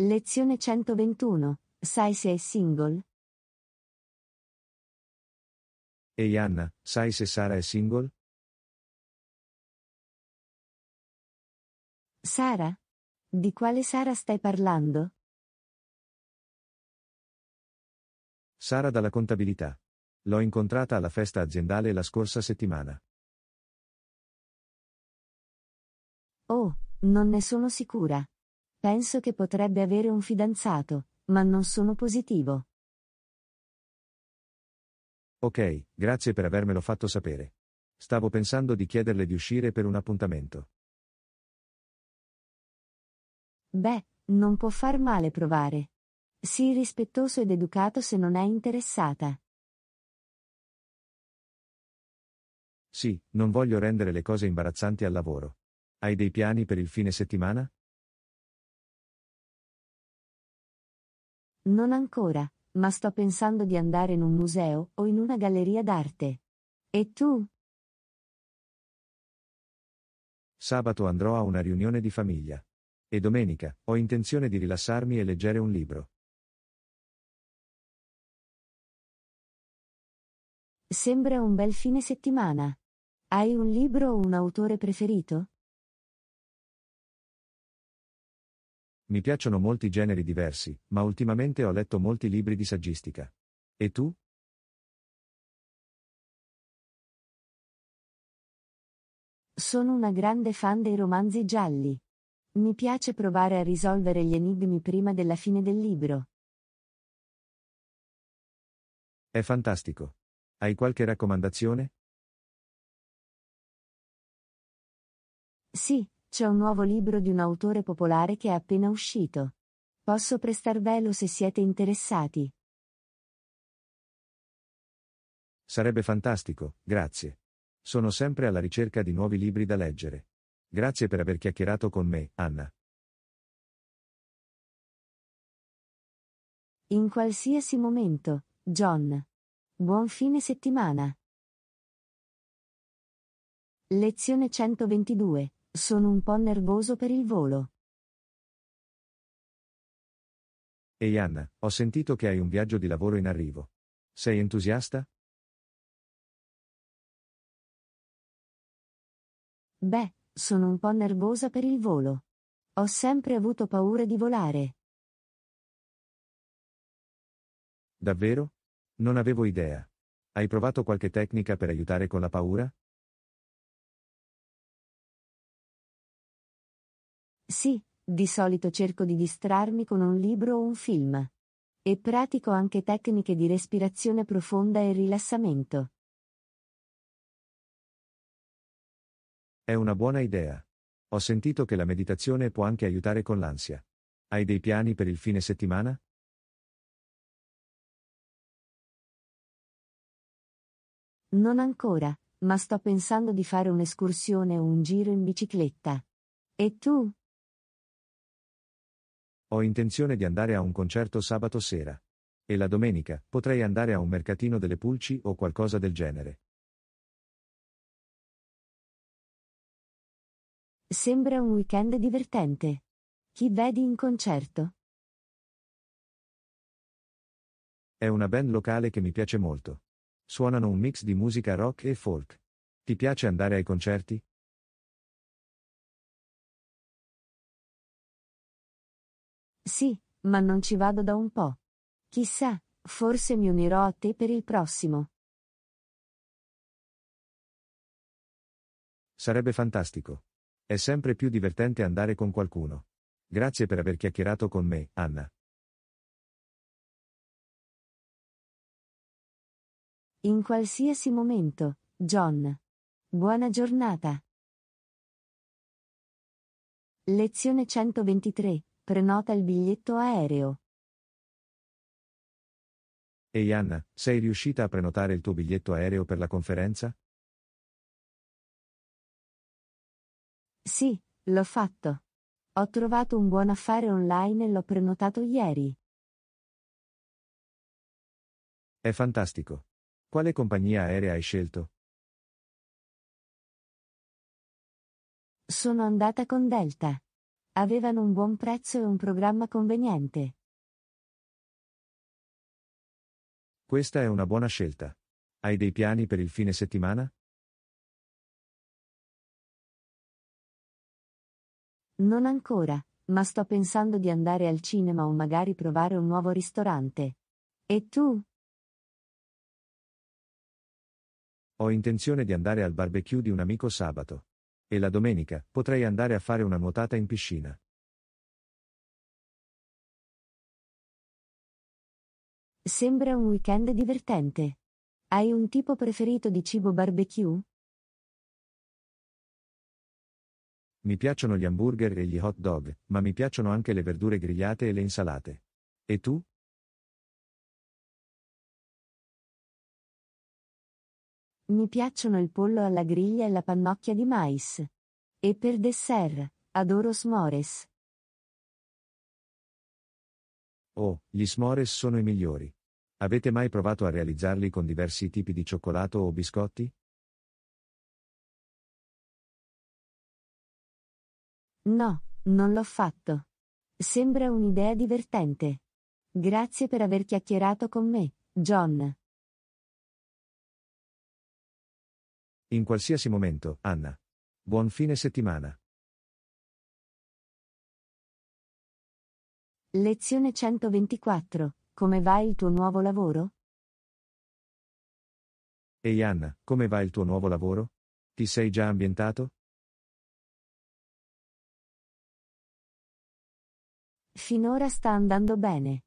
Lezione 121. Sai se è single? Ehi Anna, sai se Sara è single? Sara? Di quale Sara stai parlando? Sara dalla contabilità. L'ho incontrata alla festa aziendale la scorsa settimana. Oh, non ne sono sicura. Penso che potrebbe avere un fidanzato, ma non sono positivo. Ok, grazie per avermelo fatto sapere. Stavo pensando di chiederle di uscire per un appuntamento. Beh, non può far male provare. Sii rispettoso ed educato se non è interessata. Sì, non voglio rendere le cose imbarazzanti al lavoro. Hai dei piani per il fine settimana? Non ancora, ma sto pensando di andare in un museo o in una galleria d'arte. E tu? Sabato andrò a una riunione di famiglia. E domenica ho intenzione di rilassarmi e leggere un libro. Sembra un bel fine settimana. Hai un libro o un autore preferito? Mi piacciono molti generi diversi, ma ultimamente ho letto molti libri di saggistica. E tu? Sono una grande fan dei romanzi gialli. Mi piace provare a risolvere gli enigmi prima della fine del libro. È fantastico. Hai qualche raccomandazione? Sì, c'è un nuovo libro di un autore popolare che è appena uscito. Posso prestarvelo se siete interessati. Sarebbe fantastico, grazie. Sono sempre alla ricerca di nuovi libri da leggere. Grazie per aver chiacchierato con me, Anna. In qualsiasi momento, John. Buon fine settimana. Lezione 122. Sono un po' nervoso per il volo. Ehi hey Anna, ho sentito che hai un viaggio di lavoro in arrivo. Sei entusiasta? Beh, sono un po' nervosa per il volo. Ho sempre avuto paura di volare. Davvero? Non avevo idea. Hai provato qualche tecnica per aiutare con la paura? Sì, di solito cerco di distrarmi con un libro o un film. E pratico anche tecniche di respirazione profonda e rilassamento. È una buona idea. Ho sentito che la meditazione può anche aiutare con l'ansia. Hai dei piani per il fine settimana? Non ancora, ma sto pensando di fare un'escursione o un giro in bicicletta. E tu? Ho intenzione di andare a un concerto sabato sera. E la domenica potrei andare a un mercatino delle pulci o qualcosa del genere. Sembra un weekend divertente. Chi vedi in concerto? È una band locale che mi piace molto. Suonano un mix di musica rock e folk. Ti piace andare ai concerti? Sì, ma non ci vado da un po'. Chissà, forse mi unirò a te per il prossimo. Sarebbe fantastico. È sempre più divertente andare con qualcuno. Grazie per aver chiacchierato con me, Anna. In qualsiasi momento, John. Buona giornata. Lezione 123. Prenota il biglietto aereo. Ehi Anna, sei riuscita a prenotare il tuo biglietto aereo per la conferenza? Sì, l'ho fatto. Ho trovato un buon affare online e l'ho prenotato ieri. È fantastico. Quale compagnia aerea hai scelto? Sono andata con Delta. Avevano un buon prezzo e un programma conveniente. Questa è una buona scelta. Hai dei piani per il fine settimana? Non ancora, ma sto pensando di andare al cinema o magari provare un nuovo ristorante. E tu? Ho intenzione di andare al barbecue di un amico sabato. E la domenica potrei andare a fare una nuotata in piscina. Sembra un weekend divertente. Hai un tipo preferito di cibo barbecue? Mi piacciono gli hamburger e gli hot dog, ma mi piacciono anche le verdure grigliate e le insalate. E tu? Mi piacciono il pollo alla griglia e la pannocchia di mais. E per dessert, adoro smores. Oh, gli smores sono i migliori. Avete mai provato a realizzarli con diversi tipi di cioccolato o biscotti? No, non l'ho fatto. Sembra un'idea divertente. Grazie per aver chiacchierato con me, John. In qualsiasi momento, Anna. Buon fine settimana. Lezione 124. Come va il tuo nuovo lavoro? Ehi Anna, come va il tuo nuovo lavoro? Ti sei già ambientato? Finora sta andando bene.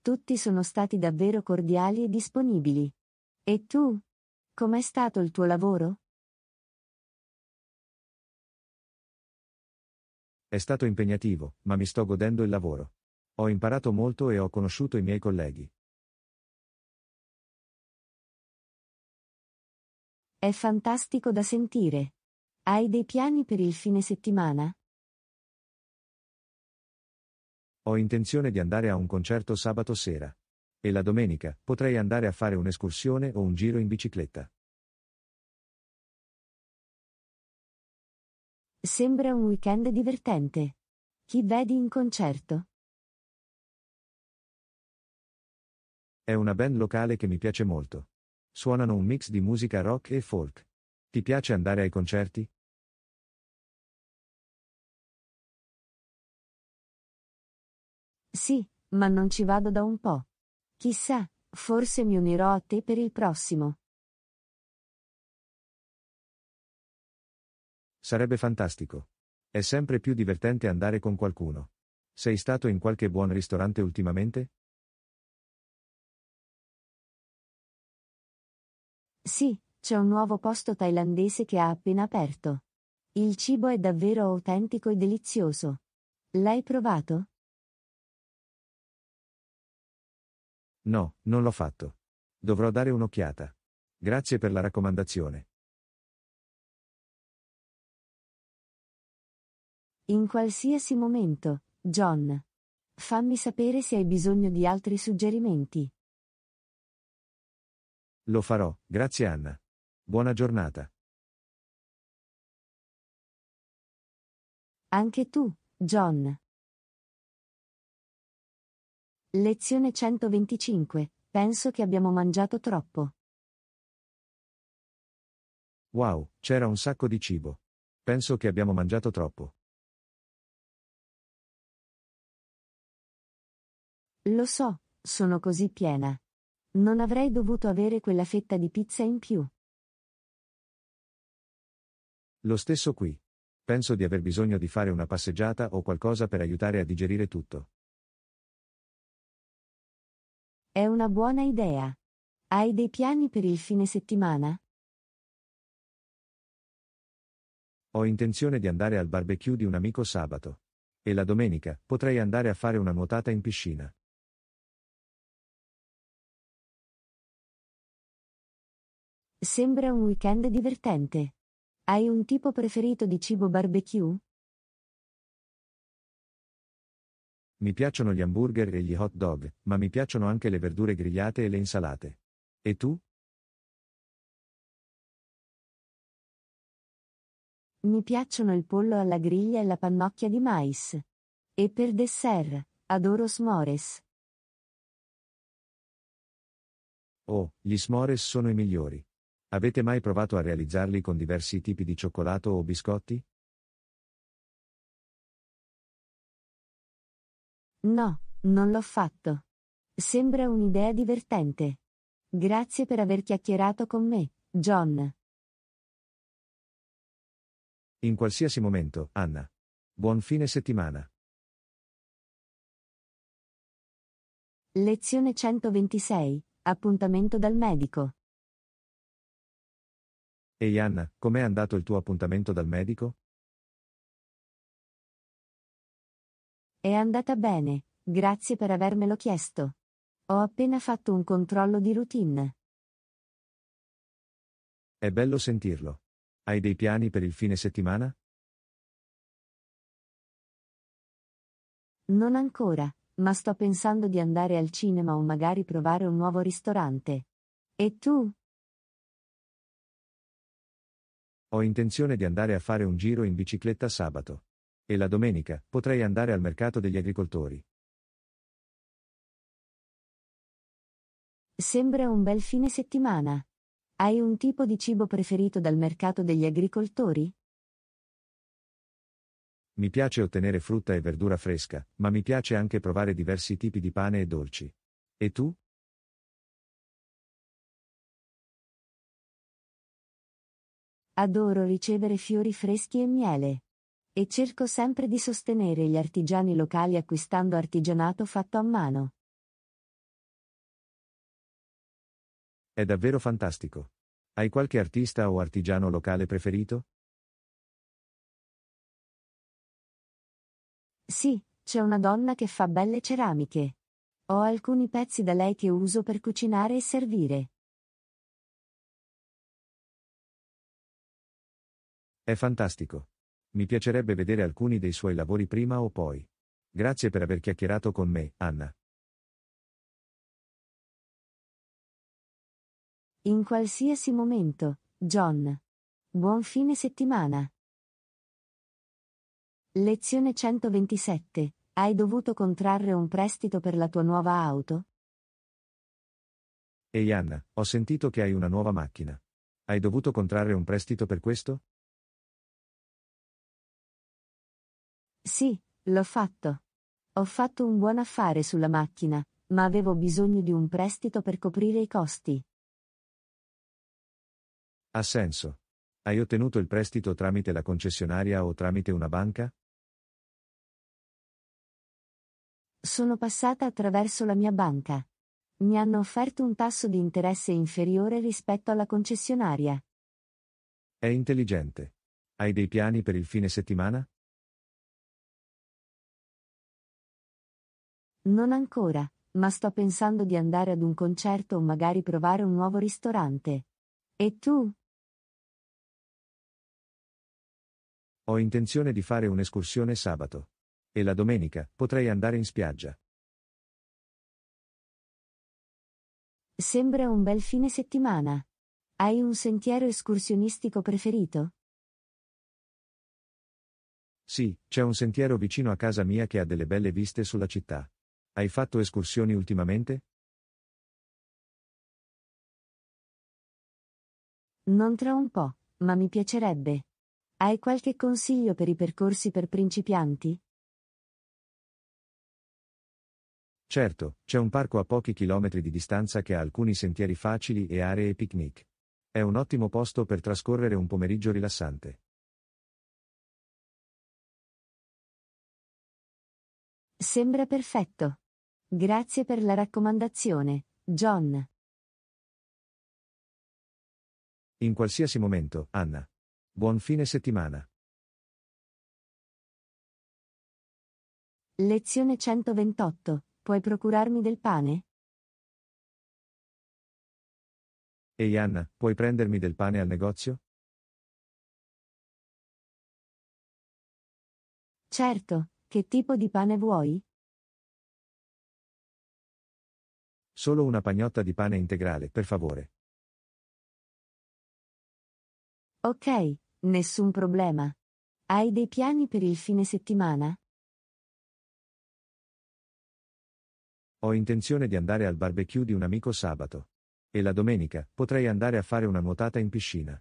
Tutti sono stati davvero cordiali e disponibili. E tu? Com'è stato il tuo lavoro? È stato impegnativo, ma mi sto godendo il lavoro. Ho imparato molto e ho conosciuto i miei colleghi. È fantastico da sentire. Hai dei piani per il fine settimana? Ho intenzione di andare a un concerto sabato sera. E la domenica potrei andare a fare un'escursione o un giro in bicicletta. Sembra un weekend divertente. Chi vedi in concerto? È una band locale che mi piace molto. Suonano un mix di musica rock e folk. Ti piace andare ai concerti? Sì, ma non ci vado da un po'. Chissà, forse mi unirò a te per il prossimo. Sarebbe fantastico. È sempre più divertente andare con qualcuno. Sei stato in qualche buon ristorante ultimamente? Sì, c'è un nuovo posto thailandese che ha appena aperto. Il cibo è davvero autentico e delizioso. L'hai provato? No, non l'ho fatto. Dovrò dare un'occhiata. Grazie per la raccomandazione. In qualsiasi momento, John. Fammi sapere se hai bisogno di altri suggerimenti. Lo farò, grazie Anna. Buona giornata. Anche tu, John. Lezione 125. Penso che abbiamo mangiato troppo. Wow, c'era un sacco di cibo. Penso che abbiamo mangiato troppo. Lo so, sono così piena. Non avrei dovuto avere quella fetta di pizza in più. Lo stesso qui. Penso di aver bisogno di fare una passeggiata o qualcosa per aiutare a digerire tutto. È una buona idea. Hai dei piani per il fine settimana? Ho intenzione di andare al barbecue di un amico sabato. E la domenica potrei andare a fare una nuotata in piscina. Sembra un weekend divertente. Hai un tipo preferito di cibo barbecue? Mi piacciono gli hamburger e gli hot dog, ma mi piacciono anche le verdure grigliate e le insalate. E tu? Mi piacciono il pollo alla griglia e la pannocchia di mais. E per dessert, adoro smores. Oh, gli smores sono i migliori. Avete mai provato a realizzarli con diversi tipi di cioccolato o biscotti? No, non l'ho fatto. Sembra un'idea divertente. Grazie per aver chiacchierato con me, John. In qualsiasi momento, Anna. Buon fine settimana. Lezione 126. Appuntamento dal medico. Ehi Anna, com'è andato il tuo appuntamento dal medico? È andata bene, grazie per avermelo chiesto. Ho appena fatto un controllo di routine. È bello sentirlo. Hai dei piani per il fine settimana? Non ancora, ma sto pensando di andare al cinema o magari provare un nuovo ristorante. E tu? Ho intenzione di andare a fare un giro in bicicletta sabato. E la domenica potrei andare al mercato degli agricoltori. Sembra un bel fine settimana. Hai un tipo di cibo preferito dal mercato degli agricoltori? Mi piace ottenere frutta e verdura fresca, ma mi piace anche provare diversi tipi di pane e dolci. E tu? Adoro ricevere fiori freschi e miele. E cerco sempre di sostenere gli artigiani locali acquistando artigianato fatto a mano. È davvero fantastico. Hai qualche artista o artigiano locale preferito? Sì, c'è una donna che fa belle ceramiche. Ho alcuni pezzi da lei che uso per cucinare e servire. È fantastico. Mi piacerebbe vedere alcuni dei suoi lavori prima o poi. Grazie per aver chiacchierato con me, Anna. In qualsiasi momento, John. Buon fine settimana. Lezione 127. Hai dovuto contrarre un prestito per la tua nuova auto? Ehi Anna, ho sentito che hai una nuova macchina. Hai dovuto contrarre un prestito per questo? Sì, l'ho fatto. Ho fatto un buon affare sulla macchina, ma avevo bisogno di un prestito per coprire i costi. Ha senso. Hai ottenuto il prestito tramite la concessionaria o tramite una banca? Sono passata attraverso la mia banca. Mi hanno offerto un tasso di interesse inferiore rispetto alla concessionaria. È intelligente. Hai dei piani per il fine settimana? Non ancora, ma sto pensando di andare ad un concerto o magari provare un nuovo ristorante. E tu? Ho intenzione di fare un'escursione sabato. E la domenica potrei andare in spiaggia. Sembra un bel fine settimana. Hai un sentiero escursionistico preferito? Sì, c'è un sentiero vicino a casa mia che ha delle belle viste sulla città. Hai fatto escursioni ultimamente? Non tra un po', ma mi piacerebbe. Hai qualche consiglio per i percorsi per principianti? Certo, c'è un parco a pochi chilometri di distanza che ha alcuni sentieri facili e aree picnic. È un ottimo posto per trascorrere un pomeriggio rilassante. Sembra perfetto. Grazie per la raccomandazione, John. In qualsiasi momento, Anna. Buon fine settimana. Lezione 128. Puoi procurarmi del pane? Ehi Anna, puoi prendermi del pane al negozio? Certo, che tipo di pane vuoi? Solo una pagnotta di pane integrale, per favore. Ok, nessun problema. Hai dei piani per il fine settimana? Ho intenzione di andare al barbecue di un amico sabato. E la domenica potrei andare a fare una nuotata in piscina.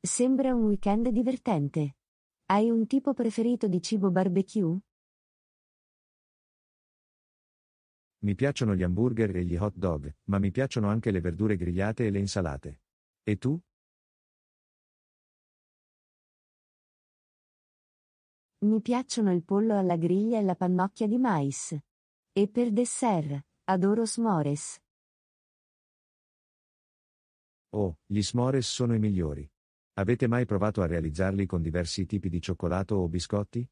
Sembra un weekend divertente. Hai un tipo preferito di cibo barbecue? Mi piacciono gli hamburger e gli hot dog, ma mi piacciono anche le verdure grigliate e le insalate. E tu? Mi piacciono il pollo alla griglia e la pannocchia di mais. E per dessert, adoro smores. Oh, gli smores sono i migliori. Avete mai provato a realizzarli con diversi tipi di cioccolato o biscotti?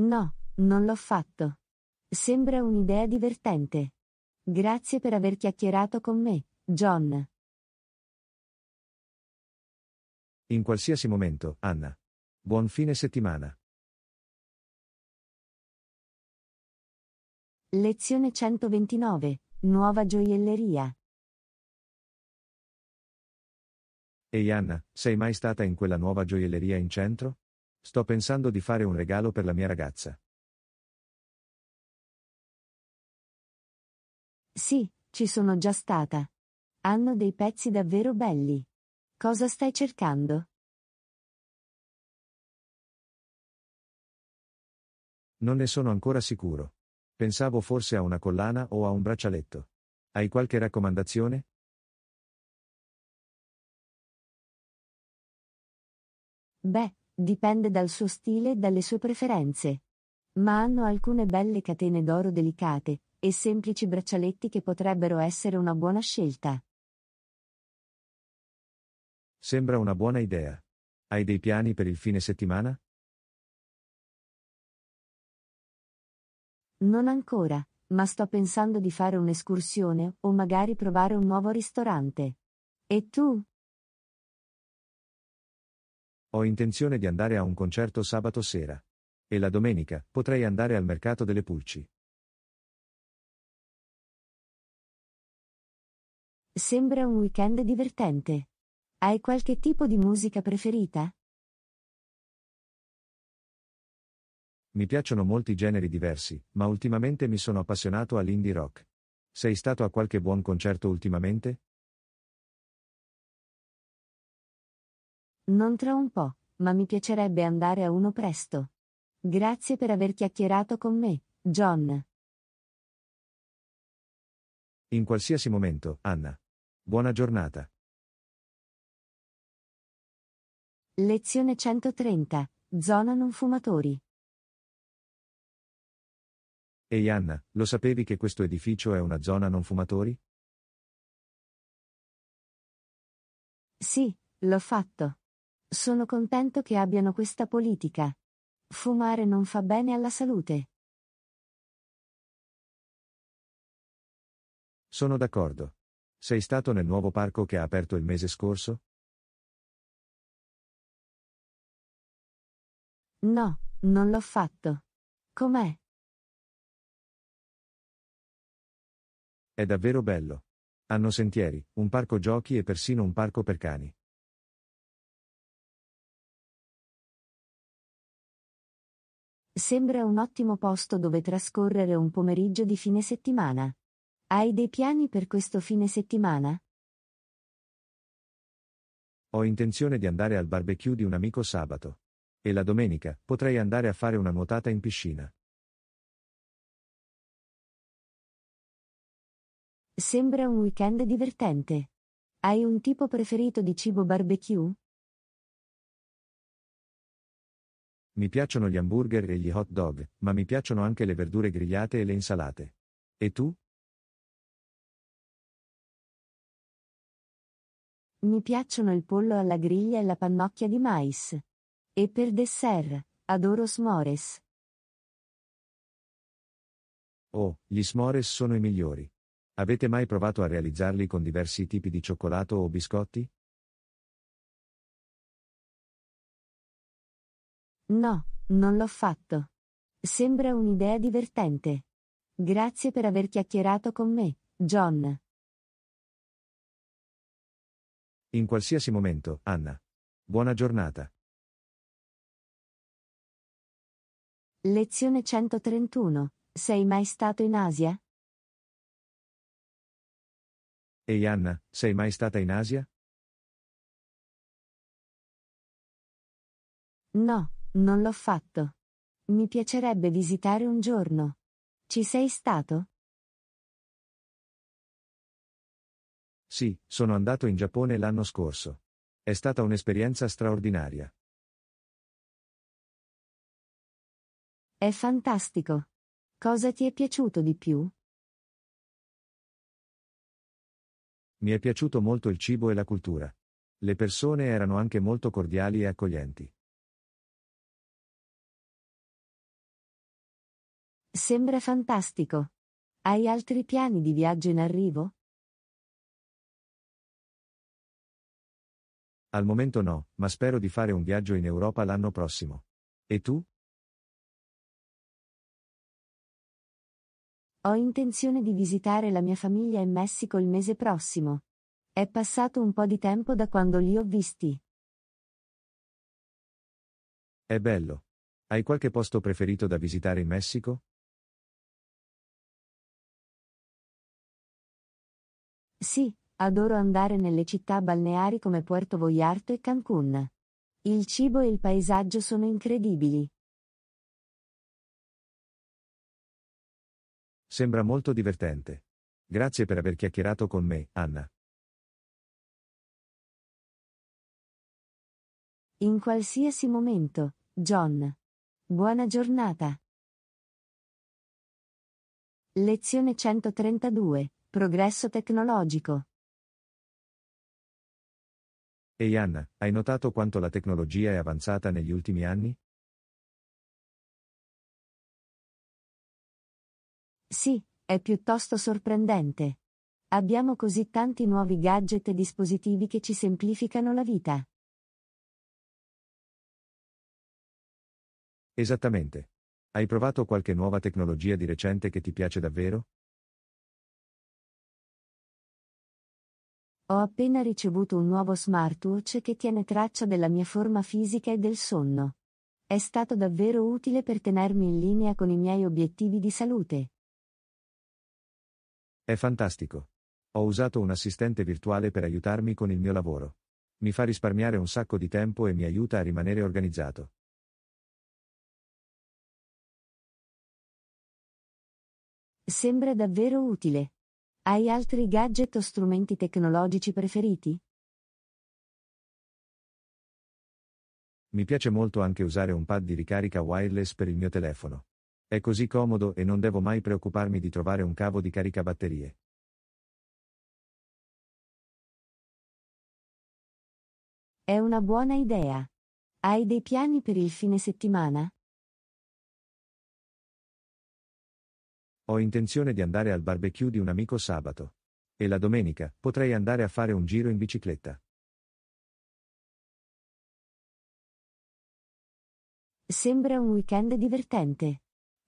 No, non l'ho fatto. Sembra un'idea divertente. Grazie per aver chiacchierato con me, John. In qualsiasi momento, Anna. Buon fine settimana. Lezione 129. Nuova gioielleria. Ehi Anna, sei mai stata in quella nuova gioielleria in centro? Sto pensando di fare un regalo per la mia ragazza. Sì, ci sono già stata. Hanno dei pezzi davvero belli. Cosa stai cercando? Non ne sono ancora sicuro. Pensavo forse a una collana o a un braccialetto. Hai qualche raccomandazione? Beh, Dipende dal suo stile e dalle sue preferenze. Ma hanno alcune belle catene d'oro delicate, e semplici braccialetti che potrebbero essere una buona scelta. Sembra una buona idea. Hai dei piani per il fine settimana? Non ancora, ma sto pensando di fare un'escursione o magari provare un nuovo ristorante. E tu? Ho intenzione di andare a un concerto sabato sera. E la domenica potrei andare al mercato delle pulci. Sembra un weekend divertente. Hai qualche tipo di musica preferita? Mi piacciono molti generi diversi, ma ultimamente mi sono appassionato all'indie rock. Sei stato a qualche buon concerto ultimamente? Non tra un po', ma mi piacerebbe andare a uno presto. Grazie per aver chiacchierato con me, John. In qualsiasi momento, Anna. Buona giornata. Lezione 130. Zona non fumatori. Ehi Anna, lo sapevi che questo edificio è una zona non fumatori? Sì, l'ho fatto. Sono contento che abbiano questa politica. Fumare non fa bene alla salute. Sono d'accordo. Sei stato nel nuovo parco che ha aperto il mese scorso? No, non l'ho fatto. Com'è? È davvero bello. Hanno sentieri, un parco giochi e persino un parco per cani. Sembra un ottimo posto dove trascorrere un pomeriggio di fine settimana. Hai dei piani per questo fine settimana? Ho intenzione di andare al barbecue di un amico sabato. E la domenica potrei andare a fare una nuotata in piscina. Sembra un weekend divertente. Hai un tipo preferito di cibo barbecue? Mi piacciono gli hamburger e gli hot dog, ma mi piacciono anche le verdure grigliate e le insalate. E tu? Mi piacciono il pollo alla griglia e la pannocchia di mais. E per dessert, adoro smores. Oh, gli smores sono i migliori. Avete mai provato a realizzarli con diversi tipi di cioccolato o biscotti? No, non l'ho fatto. Sembra un'idea divertente. Grazie per aver chiacchierato con me, John. In qualsiasi momento, Anna. Buona giornata. Lezione 131. Sei mai stato in Asia? Ehi Anna, sei mai stata in Asia? No, non l'ho fatto. Mi piacerebbe visitare un giorno. Ci sei stato? Sì, sono andato in Giappone l'anno scorso. È stata un'esperienza straordinaria. È fantastico. Cosa ti è piaciuto di più? Mi è piaciuto molto il cibo e la cultura. Le persone erano anche molto cordiali e accoglienti. Sembra fantastico. Hai altri piani di viaggio in arrivo? Al momento no, ma spero di fare un viaggio in Europa l'anno prossimo. E tu? Ho intenzione di visitare la mia famiglia in Messico il mese prossimo. È passato un po' di tempo da quando li ho visti. È bello. Hai qualche posto preferito da visitare in Messico? Sì, adoro andare nelle città balneari come Puerto Voyarto e Cancun. Il cibo e il paesaggio sono incredibili. Sembra molto divertente. Grazie per aver chiacchierato con me, Anna. In qualsiasi momento, John. Buona giornata. Lezione 132. Progresso tecnologico. Ehi Anna, hai notato quanto la tecnologia è avanzata negli ultimi anni? Sì, è piuttosto sorprendente. Abbiamo così tanti nuovi gadget e dispositivi che ci semplificano la vita. Esattamente. Hai provato qualche nuova tecnologia di recente che ti piace davvero? Ho appena ricevuto un nuovo smartwatch che tiene traccia della mia forma fisica e del sonno. È stato davvero utile per tenermi in linea con i miei obiettivi di salute. È fantastico. Ho usato un assistente virtuale per aiutarmi con il mio lavoro. Mi fa risparmiare un sacco di tempo e mi aiuta a rimanere organizzato. Sembra davvero utile. Hai altri gadget o strumenti tecnologici preferiti? Mi piace molto anche usare un pad di ricarica wireless per il mio telefono. È così comodo e non devo mai preoccuparmi di trovare un cavo di caricabatterie. È una buona idea. Hai dei piani per il fine settimana? Ho intenzione di andare al barbecue di un amico sabato. E la domenica potrei andare a fare un giro in bicicletta. Sembra un weekend divertente.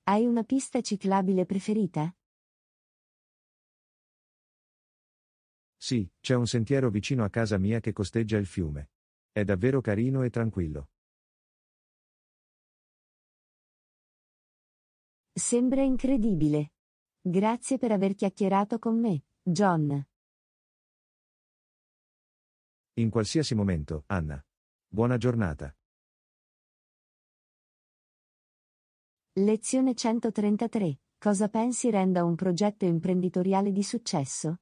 Hai una pista ciclabile preferita? Sì, c'è un sentiero vicino a casa mia che costeggia il fiume. È davvero carino e tranquillo. Sembra incredibile. Grazie per aver chiacchierato con me, John. In qualsiasi momento, Anna. Buona giornata. Lezione 133. Cosa pensi renda un progetto imprenditoriale di successo?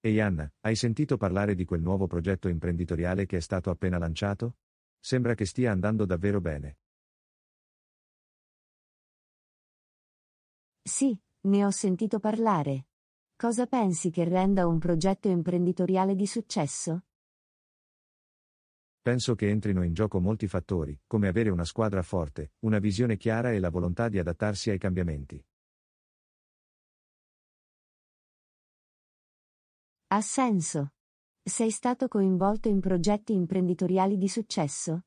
Ehi Anna, hai sentito parlare di quel nuovo progetto imprenditoriale che è stato appena lanciato? Sembra che stia andando davvero bene. Sì, ne ho sentito parlare. Cosa pensi che renda un progetto imprenditoriale di successo? Penso che entrino in gioco molti fattori, come avere una squadra forte, una visione chiara e la volontà di adattarsi ai cambiamenti. Ha senso. Sei stato coinvolto in progetti imprenditoriali di successo?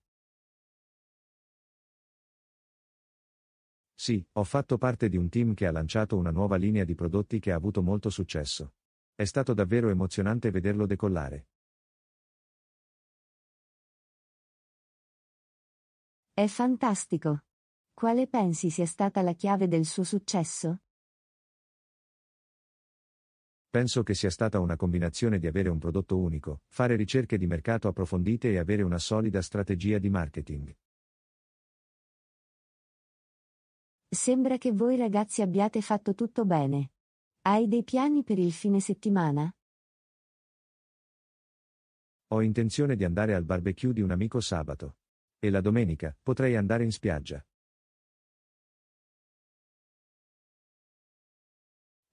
Sì, ho fatto parte di un team che ha lanciato una nuova linea di prodotti che ha avuto molto successo. È stato davvero emozionante vederlo decollare. È fantastico. Quale pensi sia stata la chiave del suo successo? Penso che sia stata una combinazione di avere un prodotto unico, fare ricerche di mercato approfondite e avere una solida strategia di marketing. Sembra che voi ragazzi abbiate fatto tutto bene. Hai dei piani per il fine settimana? Ho intenzione di andare al barbecue di un amico sabato. E la domenica potrei andare in spiaggia.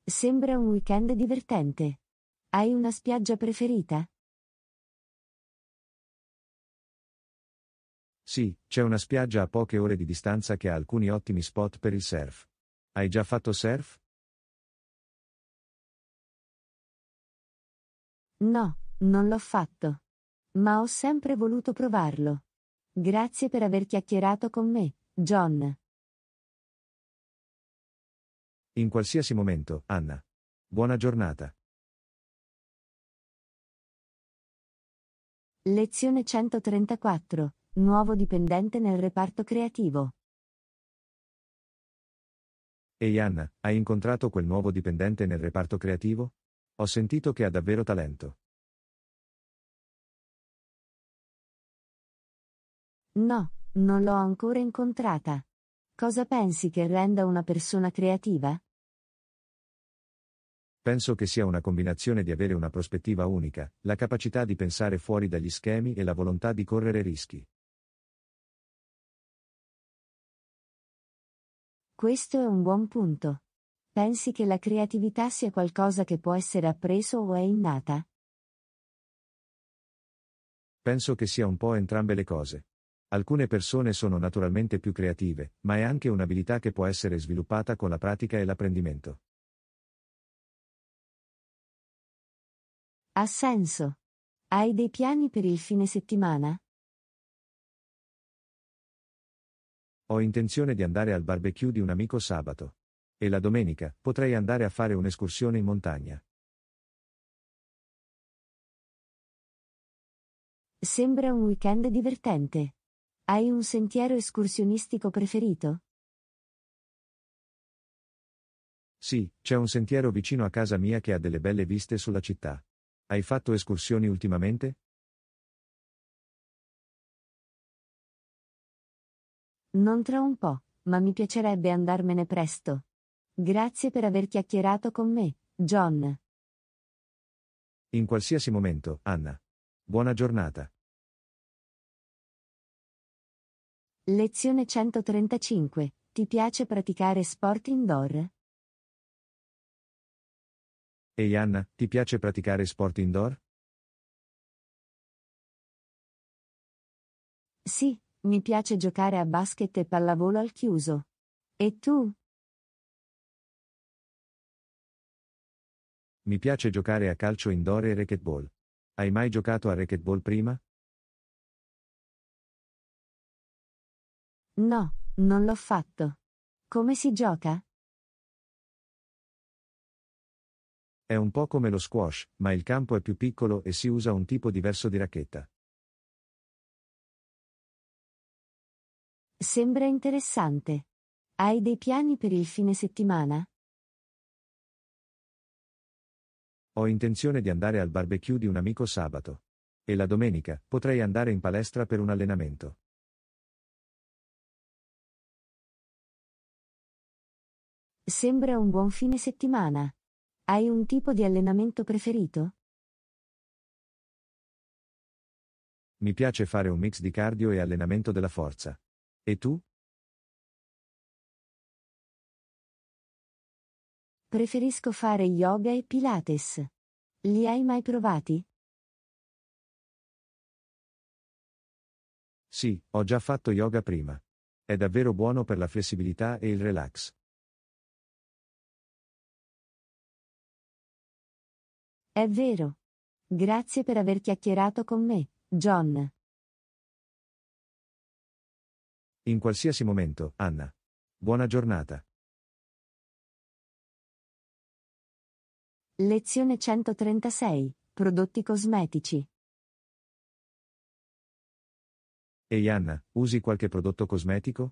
Sembra un weekend divertente. Hai una spiaggia preferita? Sì, c'è una spiaggia a poche ore di distanza che ha alcuni ottimi spot per il surf. Hai già fatto surf? No, non l'ho fatto. Ma ho sempre voluto provarlo. Grazie per aver chiacchierato con me, John. In qualsiasi momento, Anna. Buona giornata. Lezione 134. Nuovo dipendente nel reparto creativo. Ehi Anna, hai incontrato quel nuovo dipendente nel reparto creativo? Ho sentito che ha davvero talento. No, non l'ho ancora incontrata. Cosa pensi che renda una persona creativa? Penso che sia una combinazione di avere una prospettiva unica, la capacità di pensare fuori dagli schemi e la volontà di correre rischi. Questo è un buon punto. Pensi che la creatività sia qualcosa che può essere appreso o è innata? Penso che sia un po' entrambe le cose. Alcune persone sono naturalmente più creative, ma è anche un'abilità che può essere sviluppata con la pratica e l'apprendimento. Ha senso. Hai dei piani per il fine settimana? Ho intenzione di andare al barbecue di un amico sabato. E la domenica potrei andare a fare un'escursione in montagna. Sembra un weekend divertente. Hai un sentiero escursionistico preferito? Sì, c'è un sentiero vicino a casa mia che ha delle belle viste sulla città. Hai fatto escursioni ultimamente? Non tra un po', ma mi piacerebbe andarmene presto. Grazie per aver chiacchierato con me, John. In qualsiasi momento, Anna. Buona giornata. Lezione 135. Ti piace praticare sport indoor? Ehi Anna, ti piace praticare sport indoor? Sì, mi piace giocare a basket e pallavolo al chiuso. E tu? Mi piace giocare a calcio indoor e racquetball. Hai mai giocato a racquetball prima? No, non l'ho fatto. Come si gioca? È un po' come lo squash, ma il campo è più piccolo e si usa un tipo diverso di racchetta. Sembra interessante. Hai dei piani per il fine settimana? Ho intenzione di andare al barbecue di un amico sabato. E la domenica potrei andare in palestra per un allenamento. Sembra un buon fine settimana. Hai un tipo di allenamento preferito? Mi piace fare un mix di cardio e allenamento della forza. E tu? Preferisco fare yoga e pilates. Li hai mai provati? Sì, ho già fatto yoga prima. È davvero buono per la flessibilità e il relax. È vero. Grazie per aver chiacchierato con me, John. In qualsiasi momento, Anna. Buona giornata. Lezione 136. Prodotti cosmetici. Ehi Anna, usi qualche prodotto cosmetico?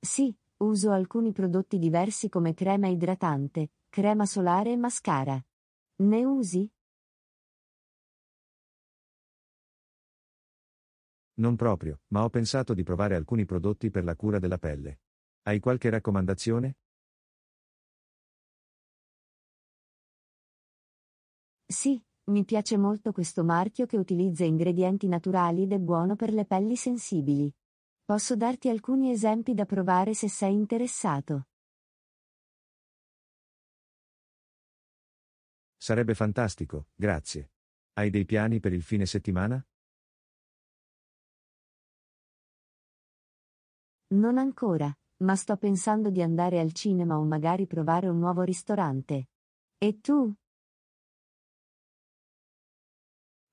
Sì, uso alcuni prodotti diversi come crema idratante, crema solare e mascara. Ne usi? Non proprio, ma ho pensato di provare alcuni prodotti per la cura della pelle. Hai qualche raccomandazione? Sì, mi piace molto questo marchio che utilizza ingredienti naturali ed è buono per le pelli sensibili. Posso darti alcuni esempi da provare se sei interessato. Sarebbe fantastico, grazie. Hai dei piani per il fine settimana? Non ancora, ma sto pensando di andare al cinema o magari provare un nuovo ristorante. E tu?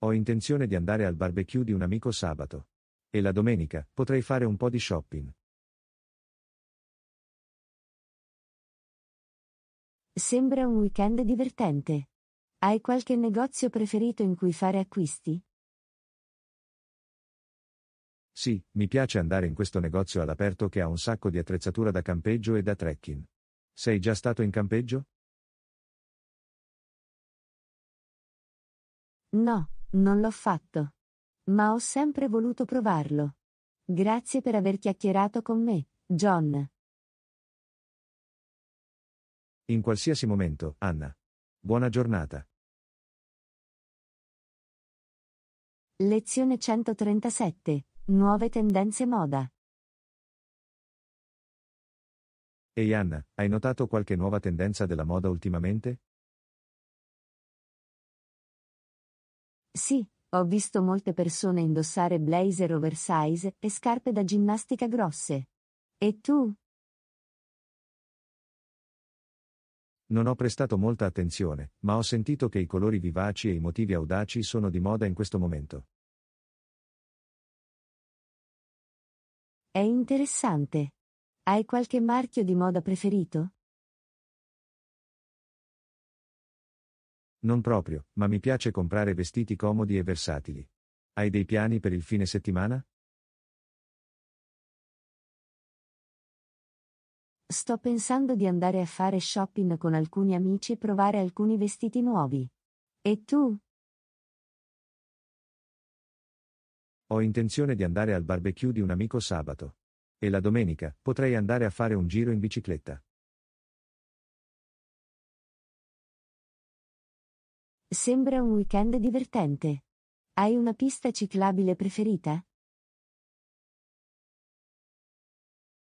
Ho intenzione di andare al barbecue di un amico sabato. E la domenica potrei fare un po' di shopping. Sembra un weekend divertente. Hai qualche negozio preferito in cui fare acquisti? Sì, mi piace andare in questo negozio all'aperto che ha un sacco di attrezzatura da campeggio e da trekking. Sei già stato in campeggio? No, non l'ho fatto. Ma ho sempre voluto provarlo. Grazie per aver chiacchierato con me, John. In qualsiasi momento, Anna. Buona giornata. Lezione 137. Nuove tendenze moda. Ehi Anna, hai notato qualche nuova tendenza della moda ultimamente? Sì, ho visto molte persone indossare blazer oversize e scarpe da ginnastica grosse. E tu? Non ho prestato molta attenzione, ma ho sentito che i colori vivaci e i motivi audaci sono di moda in questo momento. È interessante. Hai qualche marchio di moda preferito? Non proprio, ma mi piace comprare vestiti comodi e versatili. Hai dei piani per il fine settimana? Sto pensando di andare a fare shopping con alcuni amici e provare alcuni vestiti nuovi. E tu? Ho intenzione di andare al barbecue di un amico sabato. E la domenica potrei andare a fare un giro in bicicletta. Sembra un weekend divertente. Hai una pista ciclabile preferita?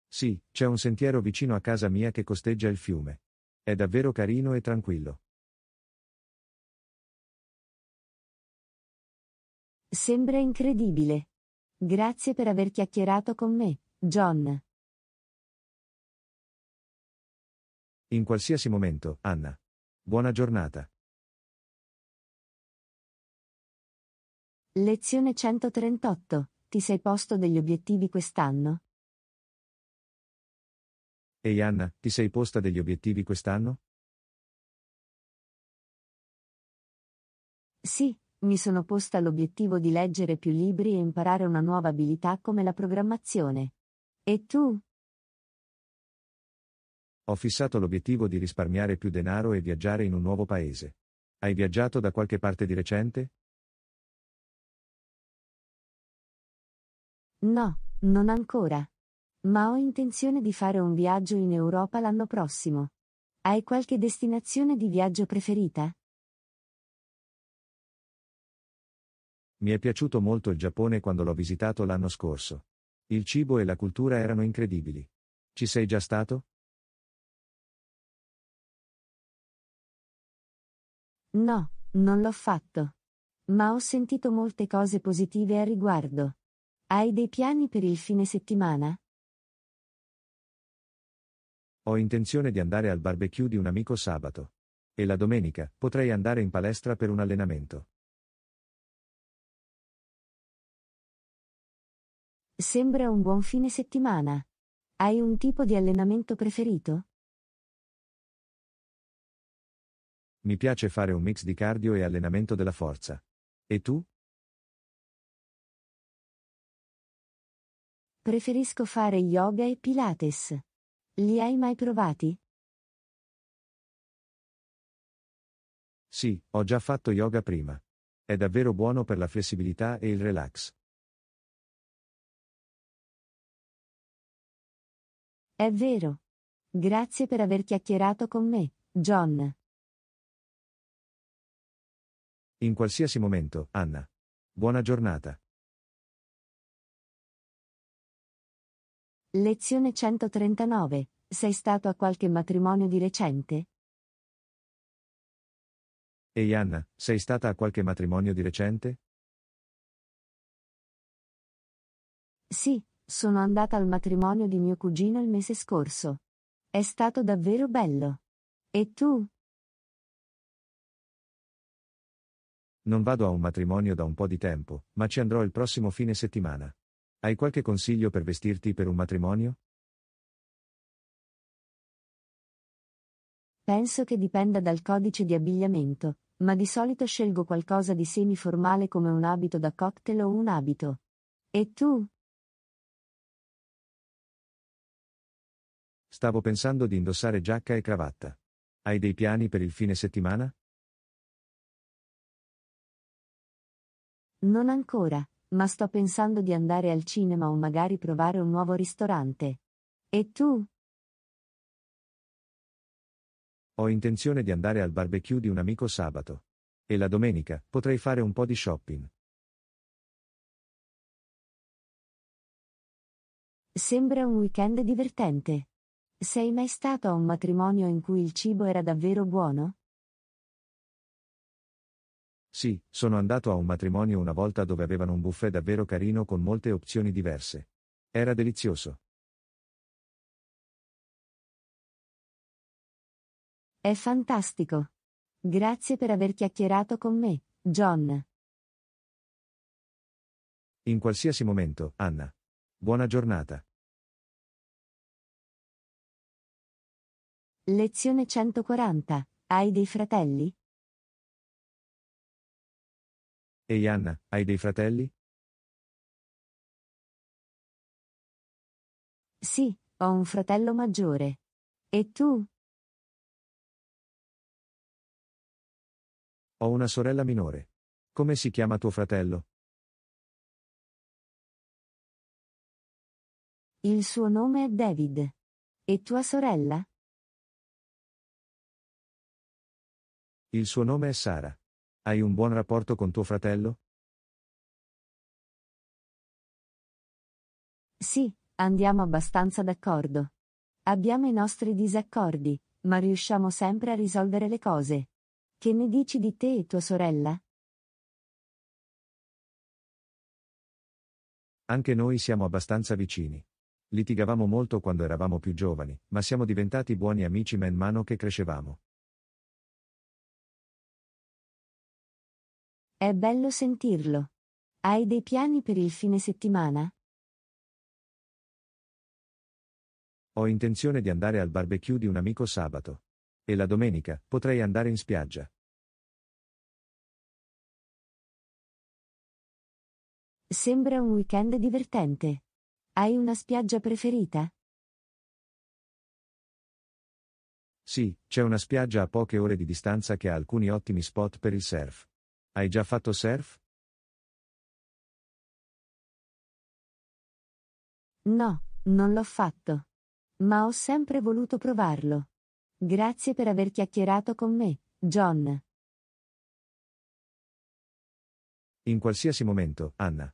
Sì, c'è un sentiero vicino a casa mia che costeggia il fiume. È davvero carino e tranquillo. Sembra incredibile. Grazie per aver chiacchierato con me, John. In qualsiasi momento, Anna. Buona giornata. Lezione 138. Ti sei posto degli obiettivi quest'anno? Ehi Anna, ti sei posta degli obiettivi quest'anno? Sì, mi sono posta l'obiettivo di leggere più libri e imparare una nuova abilità come la programmazione. E tu? Ho fissato l'obiettivo di risparmiare più denaro e viaggiare in un nuovo paese. Hai viaggiato da qualche parte di recente? No, non ancora. Ma ho intenzione di fare un viaggio in Europa l'anno prossimo. Hai qualche destinazione di viaggio preferita? Mi è piaciuto molto il Giappone quando l'ho visitato l'anno scorso. Il cibo e la cultura erano incredibili. Ci sei già stato? No, non l'ho fatto. Ma ho sentito molte cose positive a riguardo. Hai dei piani per il fine settimana? Ho intenzione di andare al barbecue di un amico sabato. E la domenica potrei andare in palestra per un allenamento. Sembra un buon fine settimana. Hai un tipo di allenamento preferito? Mi piace fare un mix di cardio e allenamento della forza. E tu? Preferisco fare yoga e pilates. Li hai mai provati? Sì, ho già fatto yoga prima. È davvero buono per la flessibilità e il relax. È vero. Grazie per aver chiacchierato con me, John. In qualsiasi momento, Anna. Buona giornata. Lezione 139. Sei stato a qualche matrimonio di recente? Ehi Anna, sei stata a qualche matrimonio di recente? Sì, sono andata al matrimonio di mio cugino il mese scorso. È stato davvero bello. E tu? Non vado a un matrimonio da un po' di tempo, ma ci andrò il prossimo fine settimana. Hai qualche consiglio per vestirti per un matrimonio? Penso che dipenda dal codice di abbigliamento, ma di solito scelgo qualcosa di semiformale come un abito da cocktail o un abito. E tu? Stavo pensando di indossare giacca e cravatta. Hai dei piani per il fine settimana? Non ancora, ma sto pensando di andare al cinema o magari provare un nuovo ristorante. E tu? Ho intenzione di andare al barbecue di un amico sabato. E la domenica potrei fare un po' di shopping. Sembra un weekend divertente. Sei mai stato a un matrimonio in cui il cibo era davvero buono? Sì, sono andato a un matrimonio una volta dove avevano un buffet davvero carino con molte opzioni diverse. Era delizioso. È fantastico. Grazie per aver chiacchierato con me, John. In qualsiasi momento, Anna. Buona giornata. Lezione 140. Hai dei fratelli? Ehi Anna, hai dei fratelli? Sì, ho un fratello maggiore. E tu? Ho una sorella minore. Come si chiama tuo fratello? Il suo nome è David. E tua sorella? Il suo nome è Sara. Hai un buon rapporto con tuo fratello? Sì, andiamo abbastanza d'accordo. Abbiamo i nostri disaccordi, ma riusciamo sempre a risolvere le cose. Che ne dici di te e tua sorella? Anche noi siamo abbastanza vicini. Litigavamo molto quando eravamo più giovani, ma siamo diventati buoni amici man mano che crescevamo. È bello sentirlo. Hai dei piani per il fine settimana? Ho intenzione di andare al barbecue di un amico sabato. E la domenica potrei andare in spiaggia. Sembra un weekend divertente. Hai una spiaggia preferita? Sì, c'è una spiaggia a poche ore di distanza che ha alcuni ottimi spot per il surf. Hai già fatto surf? No, non l'ho fatto. Ma ho sempre voluto provarlo. Grazie per aver chiacchierato con me, John. In qualsiasi momento, Anna.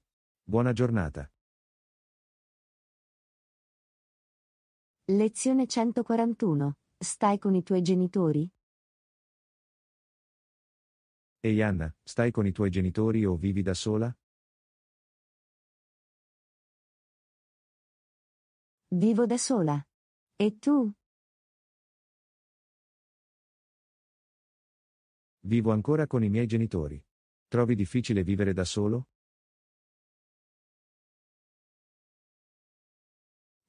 Buona giornata. Lezione 141. Stai con i tuoi genitori? Ehi Anna, stai con i tuoi genitori o vivi da sola? Vivo da sola. E tu? Vivo ancora con i miei genitori. Trovi difficile vivere da solo?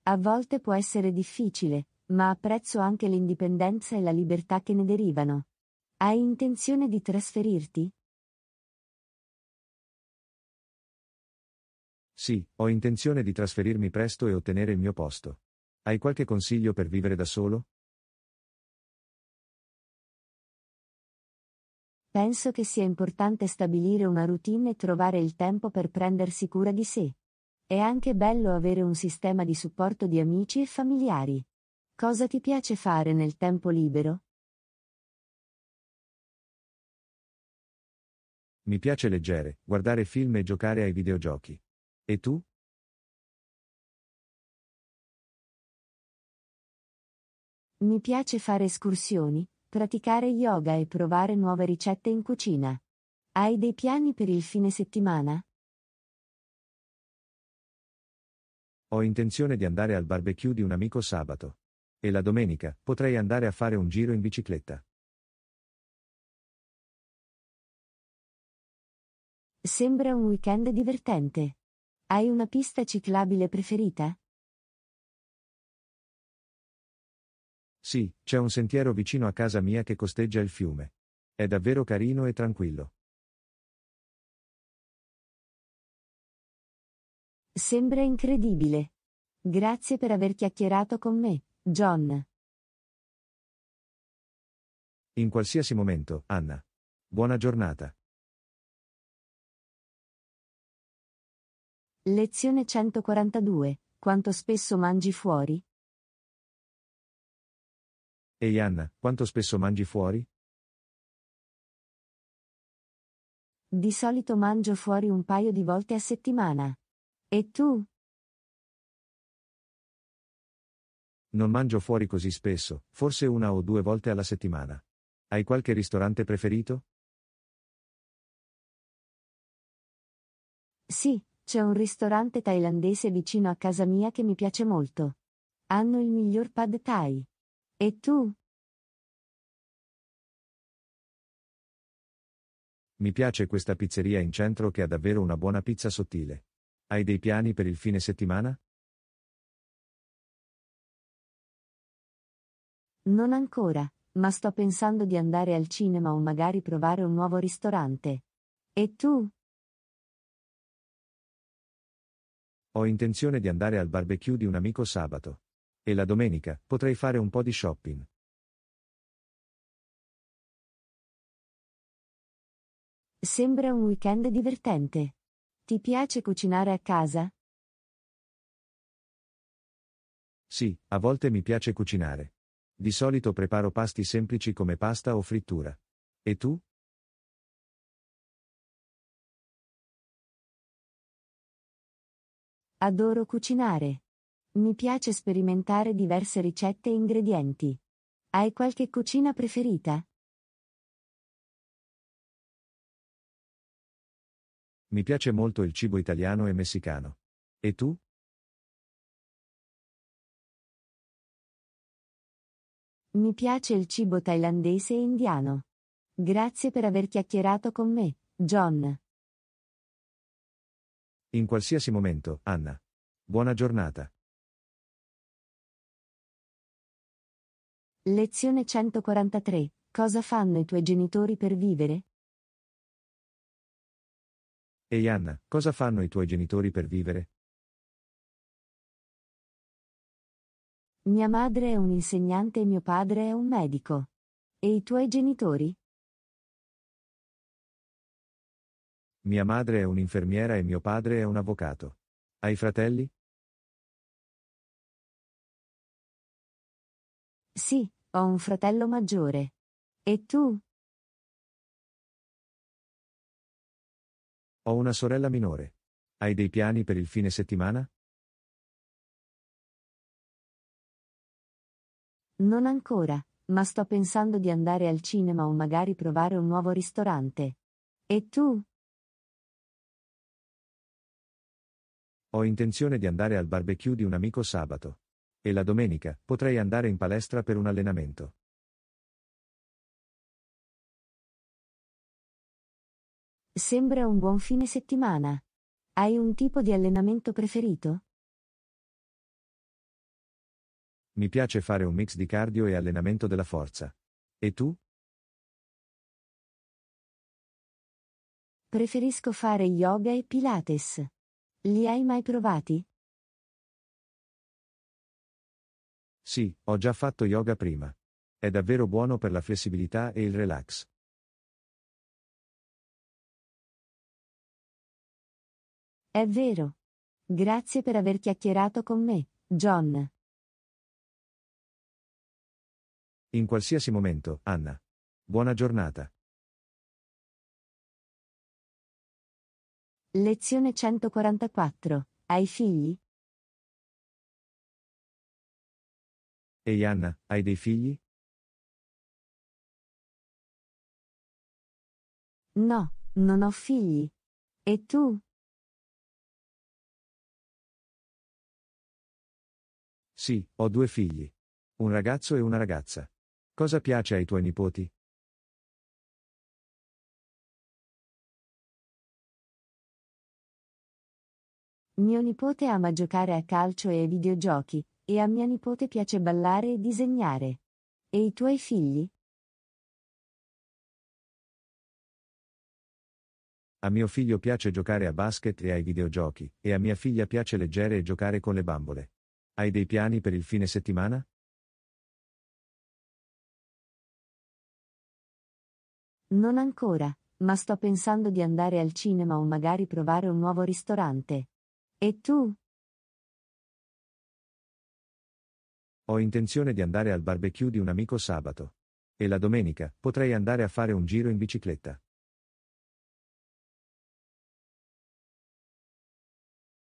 A volte può essere difficile, ma apprezzo anche l'indipendenza e la libertà che ne derivano. Hai intenzione di trasferirti? Sì, ho intenzione di trasferirmi presto e ottenere il mio posto. Hai qualche consiglio per vivere da solo? Penso che sia importante stabilire una routine e trovare il tempo per prendersi cura di sé. È anche bello avere un sistema di supporto di amici e familiari. Cosa ti piace fare nel tempo libero? Mi piace leggere, guardare film e giocare ai videogiochi. E tu? Mi piace fare escursioni, praticare yoga e provare nuove ricette in cucina. Hai dei piani per il fine settimana? Ho intenzione di andare al barbecue di un amico sabato. E la domenica potrei andare a fare un giro in bicicletta. Sembra un weekend divertente. Hai una pista ciclabile preferita? Sì, c'è un sentiero vicino a casa mia che costeggia il fiume. È davvero carino e tranquillo. Sembra incredibile. Grazie per aver chiacchierato con me, John. In qualsiasi momento, Anna. Buona giornata. Lezione 142. Quanto spesso mangi fuori? Ehi Anna, quanto spesso mangi fuori? Di solito mangio fuori un paio di volte a settimana. E tu? Non mangio fuori così spesso, forse una o due volte alla settimana. Hai qualche ristorante preferito? Sì, c'è un ristorante thailandese vicino a casa mia che mi piace molto. Hanno il miglior pad thai. E tu? Mi piace questa pizzeria in centro che ha davvero una buona pizza sottile. Hai dei piani per il fine settimana? Non ancora, ma sto pensando di andare al cinema o magari provare un nuovo ristorante. E tu? Ho intenzione di andare al barbecue di un amico sabato. E la domenica potrei fare un po' di shopping. Sembra un weekend divertente. Ti piace cucinare a casa? Sì, a volte mi piace cucinare. Di solito preparo pasti semplici come pasta o frittura. E tu? Adoro cucinare. Mi piace sperimentare diverse ricette e ingredienti. Hai qualche cucina preferita? Mi piace molto il cibo italiano e messicano. E tu? Mi piace il cibo thailandese e indiano. Grazie per aver chiacchierato con me, John. In qualsiasi momento, Anna. Buona giornata. Lezione 143. Cosa fanno i tuoi genitori per vivere? Ehi Anna, cosa fanno i tuoi genitori per vivere? Mia madre è un insegnante e mio padre è un medico. E i tuoi genitori? Mia madre è un'infermiera e mio padre è un avvocato. Hai fratelli? Sì, ho un fratello maggiore. E tu? Ho una sorella minore. Hai dei piani per il fine settimana? Non ancora, ma sto pensando di andare al cinema o magari provare un nuovo ristorante. E tu? Ho intenzione di andare al barbecue di un amico sabato. E la domenica potrei andare in palestra per un allenamento. Sembra un buon fine settimana. Hai un tipo di allenamento preferito? Mi piace fare un mix di cardio e allenamento della forza. E tu? Preferisco fare yoga e pilates. Li hai mai provati? Sì, ho già fatto yoga prima. È davvero buono per la flessibilità e il relax. È vero. Grazie per aver chiacchierato con me, John. In qualsiasi momento, Anna. Buona giornata. Lezione 144. Hai figli? Ehi hey Anna, hai dei figli? No, non ho figli. E tu? Sì, ho due figli. Un ragazzo e una ragazza. Cosa piace ai tuoi nipoti? Mio nipote ama giocare a calcio e ai videogiochi, e a mia nipote piace ballare e disegnare. E i tuoi figli? A mio figlio piace giocare a basket e ai videogiochi, e a mia figlia piace leggere e giocare con le bambole. Hai dei piani per il fine settimana? Non ancora, ma sto pensando di andare al cinema o magari provare un nuovo ristorante. E tu? Ho intenzione di andare al barbecue di un amico sabato. E la domenica potrei andare a fare un giro in bicicletta.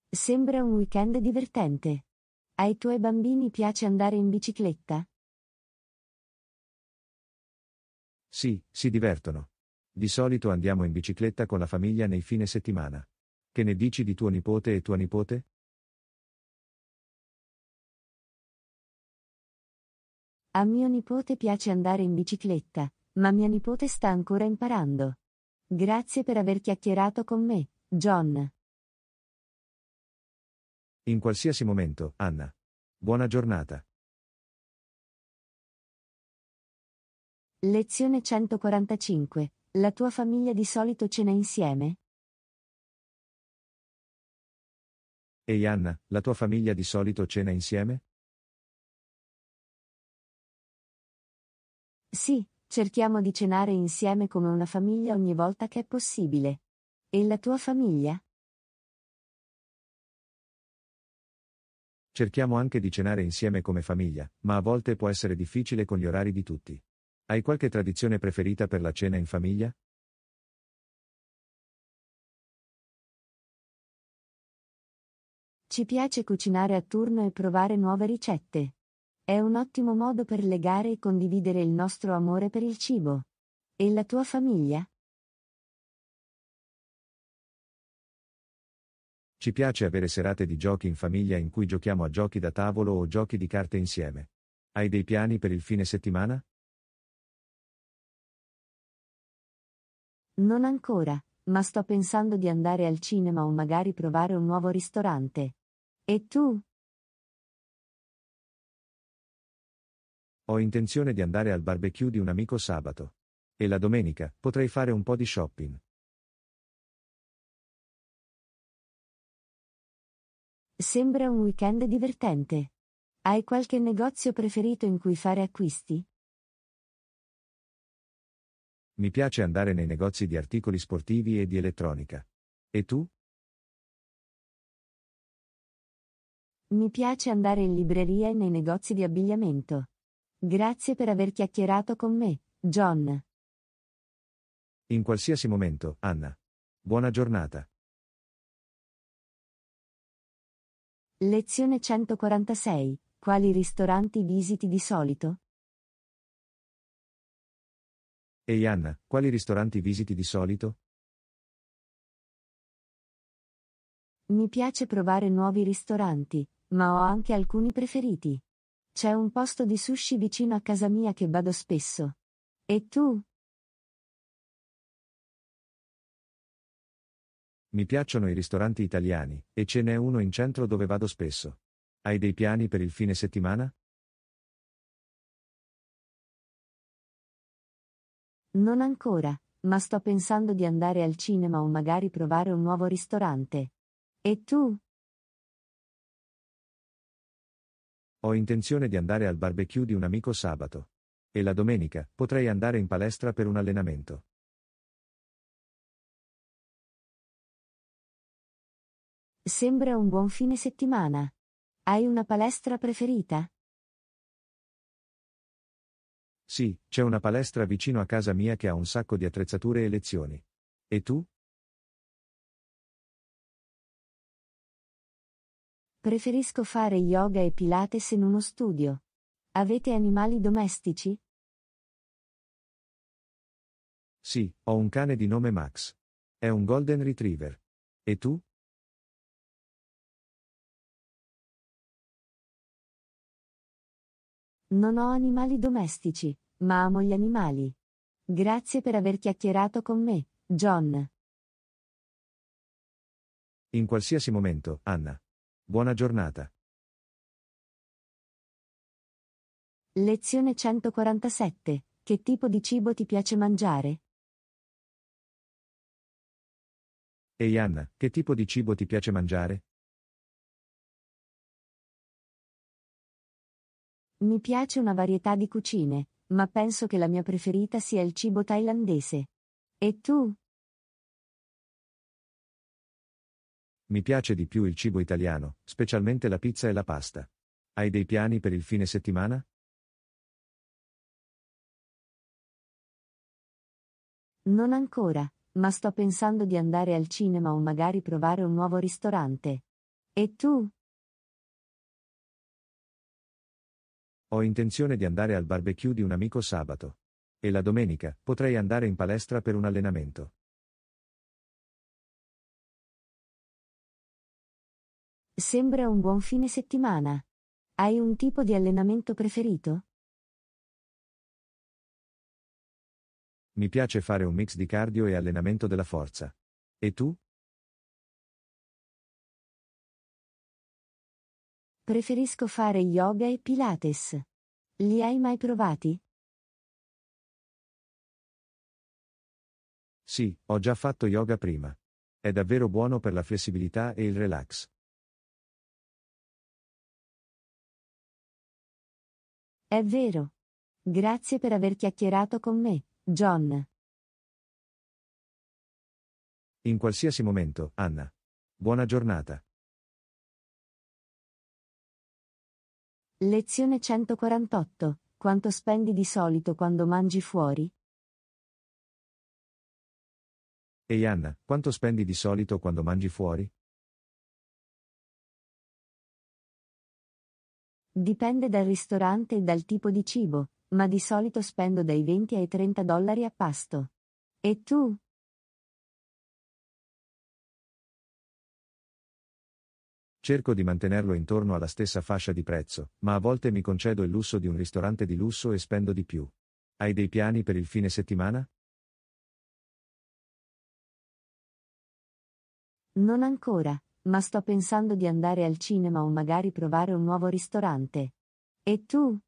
Sembra un weekend divertente. Ai tuoi bambini piace andare in bicicletta? Sì, si divertono. Di solito andiamo in bicicletta con la famiglia nei fine settimana. Che ne dici di tuo nipote e tua nipote? A mio nipote piace andare in bicicletta, ma mia nipote sta ancora imparando. Grazie per aver chiacchierato con me, John. In qualsiasi momento, Anna. Buona giornata. Lezione 145. La tua famiglia di solito cena insieme? Ehi Anna, la tua famiglia di solito cena insieme? Sì, cerchiamo di cenare insieme come una famiglia ogni volta che è possibile. E la tua famiglia? Cerchiamo anche di cenare insieme come famiglia, ma a volte può essere difficile con gli orari di tutti. Hai qualche tradizione preferita per la cena in famiglia? Ci piace cucinare a turno e provare nuove ricette. È un ottimo modo per legare e condividere il nostro amore per il cibo. E la tua famiglia? Ci piace avere serate di giochi in famiglia in cui giochiamo a giochi da tavolo o giochi di carte insieme. Hai dei piani per il fine settimana? Non ancora, ma sto pensando di andare al cinema o magari provare un nuovo ristorante. E tu? Ho intenzione di andare al barbecue di un amico sabato. E la domenica potrei fare un po' di shopping. Sembra un weekend divertente. Hai qualche negozio preferito in cui fare acquisti? Mi piace andare nei negozi di articoli sportivi e di elettronica. E tu? Mi piace andare in libreria e nei negozi di abbigliamento. Grazie per aver chiacchierato con me, John. In qualsiasi momento, Anna. Buona giornata. Lezione 146. Quali ristoranti visiti di solito? Ehi Anna, quali ristoranti visiti di solito? Mi piace provare nuovi ristoranti, ma ho anche alcuni preferiti. C'è un posto di sushi vicino a casa mia che vado spesso. E tu? Mi piacciono i ristoranti italiani, e ce n'è uno in centro dove vado spesso. Hai dei piani per il fine settimana? Non ancora, ma sto pensando di andare al cinema o magari provare un nuovo ristorante. E tu? Ho intenzione di andare al barbecue di un amico sabato. E la domenica potrei andare in palestra per un allenamento. Sembra un buon fine settimana. Hai una palestra preferita? Sì, c'è una palestra vicino a casa mia che ha un sacco di attrezzature e lezioni. E tu? Preferisco fare yoga e pilates in uno studio. Avete animali domestici? Sì, ho un cane di nome Max. È un golden retriever. E tu? Non ho animali domestici, ma amo gli animali. Grazie per aver chiacchierato con me, John. In qualsiasi momento, Anna. Buona giornata. Lezione 147. Che tipo di cibo ti piace mangiare? Ehi Anna, che tipo di cibo ti piace mangiare? Mi piace una varietà di cucine, ma penso che la mia preferita sia il cibo thailandese. E tu? Mi piace di più il cibo italiano, specialmente la pizza e la pasta. Hai dei piani per il fine settimana? Non ancora, ma sto pensando di andare al cinema o magari provare un nuovo ristorante. E tu? Ho intenzione di andare al barbecue di un amico sabato. E la domenica potrei andare in palestra per un allenamento. Sembra un buon fine settimana. Hai un tipo di allenamento preferito? Mi piace fare un mix di cardio e allenamento della forza. E tu? Preferisco fare yoga e pilates. Li hai mai provati? Sì, ho già fatto yoga prima. È davvero buono per la flessibilità e il relax. È vero. Grazie per aver chiacchierato con me, John. In qualsiasi momento, Anna. Buona giornata. Lezione 148. Quanto spendi di solito quando mangi fuori? Ehi Anna, quanto spendi di solito quando mangi fuori? Dipende dal ristorante e dal tipo di cibo, ma di solito spendo dai 20 ai 30 dollari a pasto. E tu? Cerco di mantenerlo intorno alla stessa fascia di prezzo, ma a volte mi concedo il lusso di un ristorante di lusso e spendo di più. Hai dei piani per il fine settimana? Non ancora, ma sto pensando di andare al cinema o magari provare un nuovo ristorante. E tu?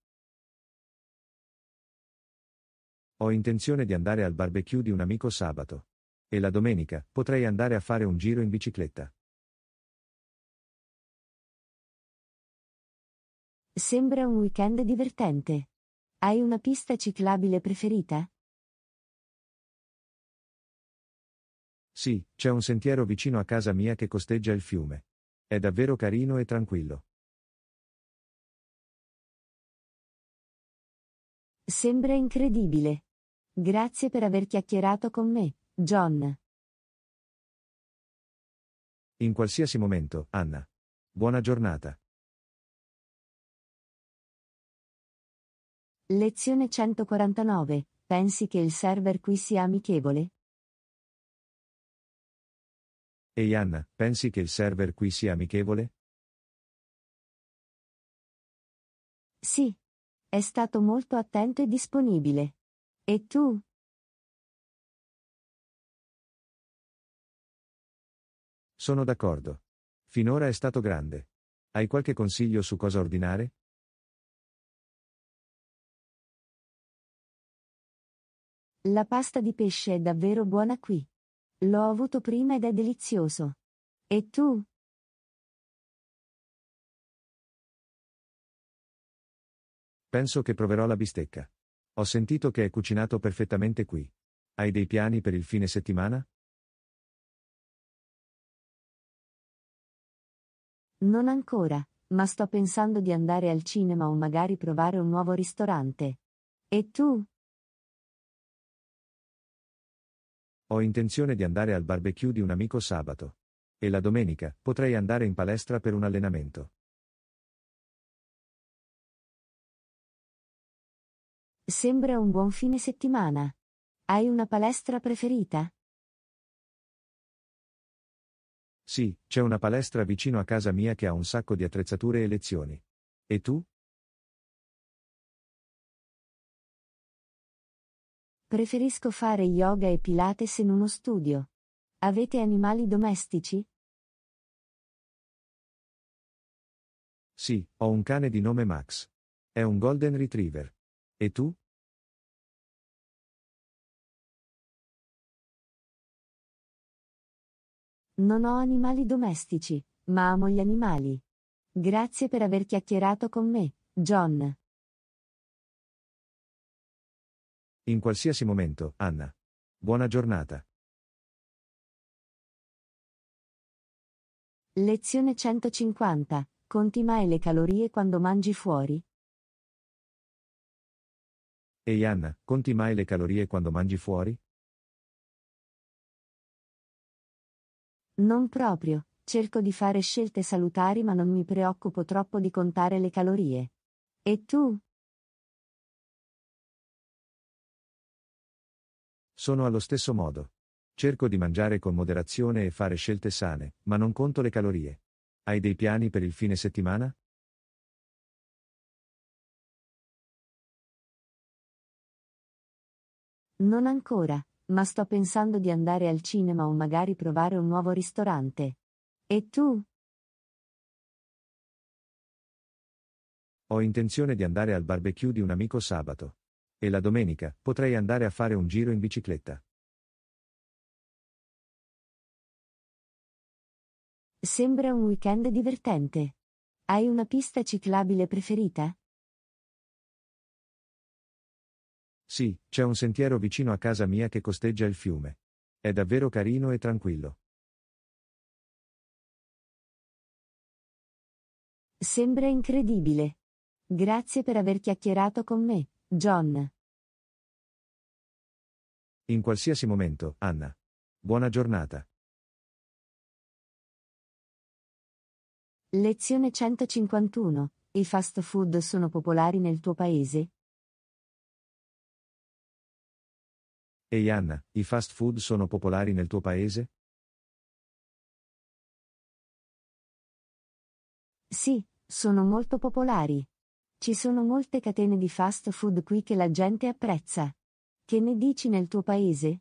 Ho intenzione di andare al barbecue di un amico sabato. E la domenica potrei andare a fare un giro in bicicletta. Sembra un weekend divertente. Hai una pista ciclabile preferita? Sì, c'è un sentiero vicino a casa mia che costeggia il fiume. È davvero carino e tranquillo. Sembra incredibile. Grazie per aver chiacchierato con me, John. In qualsiasi momento, Anna. Buona giornata. Lezione 149. Pensi che il server qui sia amichevole? E Ian, pensi che il server qui sia amichevole? Sì. È stato molto attento e disponibile. E tu? Sono d'accordo. Finora è stato grande. Hai qualche consiglio su cosa ordinare? La pasta di pesce è davvero buona qui. L'ho avuto prima ed è delizioso. E tu? Penso che proverò la bistecca. Ho sentito che è cucinato perfettamente qui. Hai dei piani per il fine settimana? Non ancora, ma sto pensando di andare al cinema o magari provare un nuovo ristorante. E tu? Ho intenzione di andare al barbecue di un amico sabato. E la domenica potrei andare in palestra per un allenamento. Sembra un buon fine settimana. Hai una palestra preferita? Sì, c'è una palestra vicino a casa mia che ha un sacco di attrezzature e lezioni. E tu? Preferisco fare yoga e pilates in uno studio. Avete animali domestici? Sì, ho un cane di nome Max. È un golden retriever. E tu? Non ho animali domestici, ma amo gli animali. Grazie per aver chiacchierato con me, John. In qualsiasi momento, Anna. Buona giornata. Lezione 150. Conti mai le calorie quando mangi fuori? Ehi Anna, conti mai le calorie quando mangi fuori? Non proprio, cerco di fare scelte salutari ma non mi preoccupo troppo di contare le calorie. E tu? Sono allo stesso modo. Cerco di mangiare con moderazione e fare scelte sane, ma non conto le calorie. Hai dei piani per il fine settimana? Non ancora, ma sto pensando di andare al cinema o magari provare un nuovo ristorante. E tu? Ho intenzione di andare al barbecue di un amico sabato. E la domenica potrei andare a fare un giro in bicicletta. Sembra un weekend divertente. Hai una pista ciclabile preferita? Sì, c'è un sentiero vicino a casa mia che costeggia il fiume. È davvero carino e tranquillo. Sembra incredibile. Grazie per aver chiacchierato con me. John. In qualsiasi momento, Anna. Buona giornata. Lezione 151. I fast food sono popolari nel tuo paese? Ehi hey Anna, i fast food sono popolari nel tuo paese? Sì, sono molto popolari. Ci sono molte catene di fast food qui che la gente apprezza. Che ne dici nel tuo paese?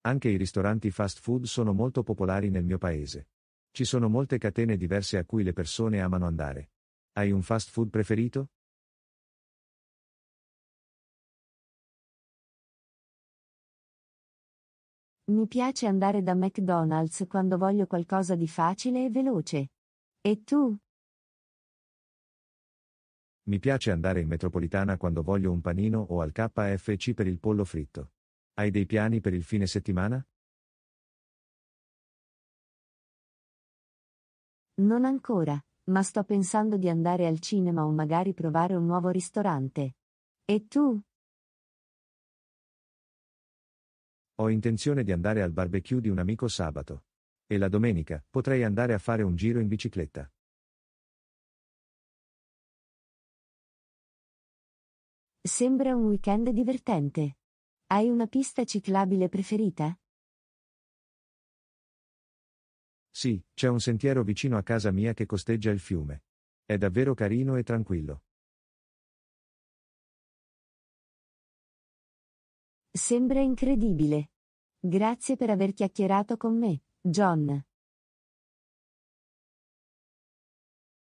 Anche i ristoranti fast food sono molto popolari nel mio paese. Ci sono molte catene diverse a cui le persone amano andare. Hai un fast food preferito? Mi piace andare da McDonald's quando voglio qualcosa di facile e veloce. E tu? Mi piace andare in metropolitana quando voglio un panino o al KFC per il pollo fritto. Hai dei piani per il fine settimana? Non ancora, ma sto pensando di andare al cinema o magari provare un nuovo ristorante. E tu? Ho intenzione di andare al barbecue di un amico sabato. E la domenica potrei andare a fare un giro in bicicletta. Sembra un weekend divertente. Hai una pista ciclabile preferita? Sì, c'è un sentiero vicino a casa mia che costeggia il fiume. È davvero carino e tranquillo. Sembra incredibile. Grazie per aver chiacchierato con me, John.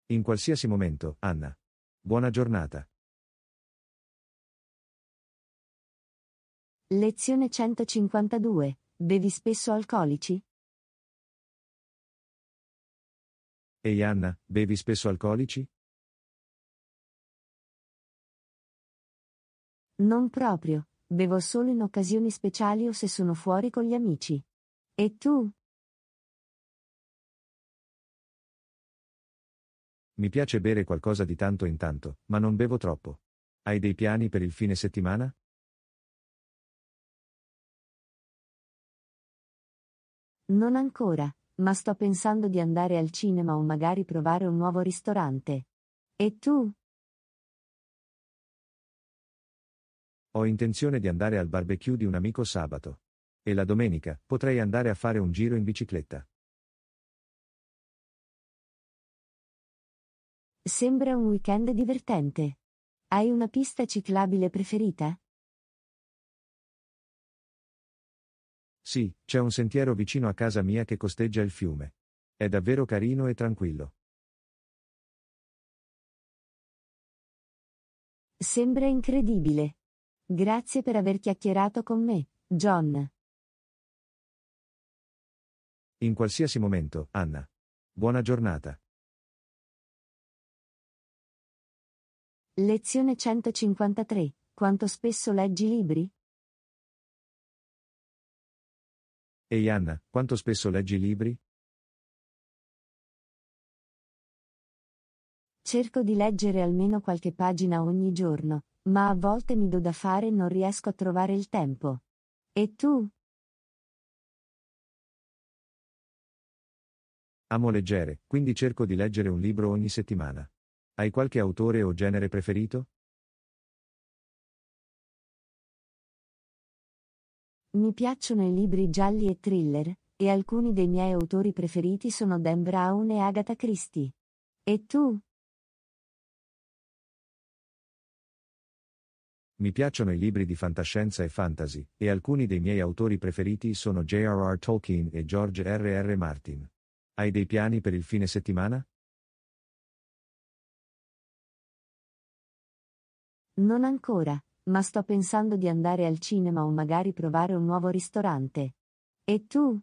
In qualsiasi momento, Anna. Buona giornata. Lezione 152. Bevi spesso alcolici? Ehi Anna, bevi spesso alcolici? Non proprio, Bevo solo in occasioni speciali o se sono fuori con gli amici. E tu? Mi piace bere qualcosa di tanto in tanto, ma non bevo troppo. Hai dei piani per il fine settimana? Non ancora, ma sto pensando di andare al cinema o magari provare un nuovo ristorante. E tu? Ho intenzione di andare al barbecue di un amico sabato. E la domenica potrei andare a fare un giro in bicicletta. Sembra un weekend divertente. Hai una pista ciclabile preferita? Sì, c'è un sentiero vicino a casa mia che costeggia il fiume. È davvero carino e tranquillo. Sembra incredibile. Grazie per aver chiacchierato con me, John. In qualsiasi momento, Anna. Buona giornata. Lezione 153. Quanto spesso leggi libri? Ehi Anna, quanto spesso leggi libri? Cerco di leggere almeno qualche pagina ogni giorno, ma a volte mi do da fare e non riesco a trovare il tempo. E tu? Amo leggere, quindi cerco di leggere un libro ogni settimana. Hai qualche autore o genere preferito? Mi piacciono i libri gialli e thriller, e alcuni dei miei autori preferiti sono Dan Brown e Agatha Christie. E tu? Mi piacciono i libri di fantascienza e fantasy, e alcuni dei miei autori preferiti sono J.R.R. Tolkien e George R.R. Martin. Hai dei piani per il fine settimana? Non ancora, ma sto pensando di andare al cinema o magari provare un nuovo ristorante. E tu?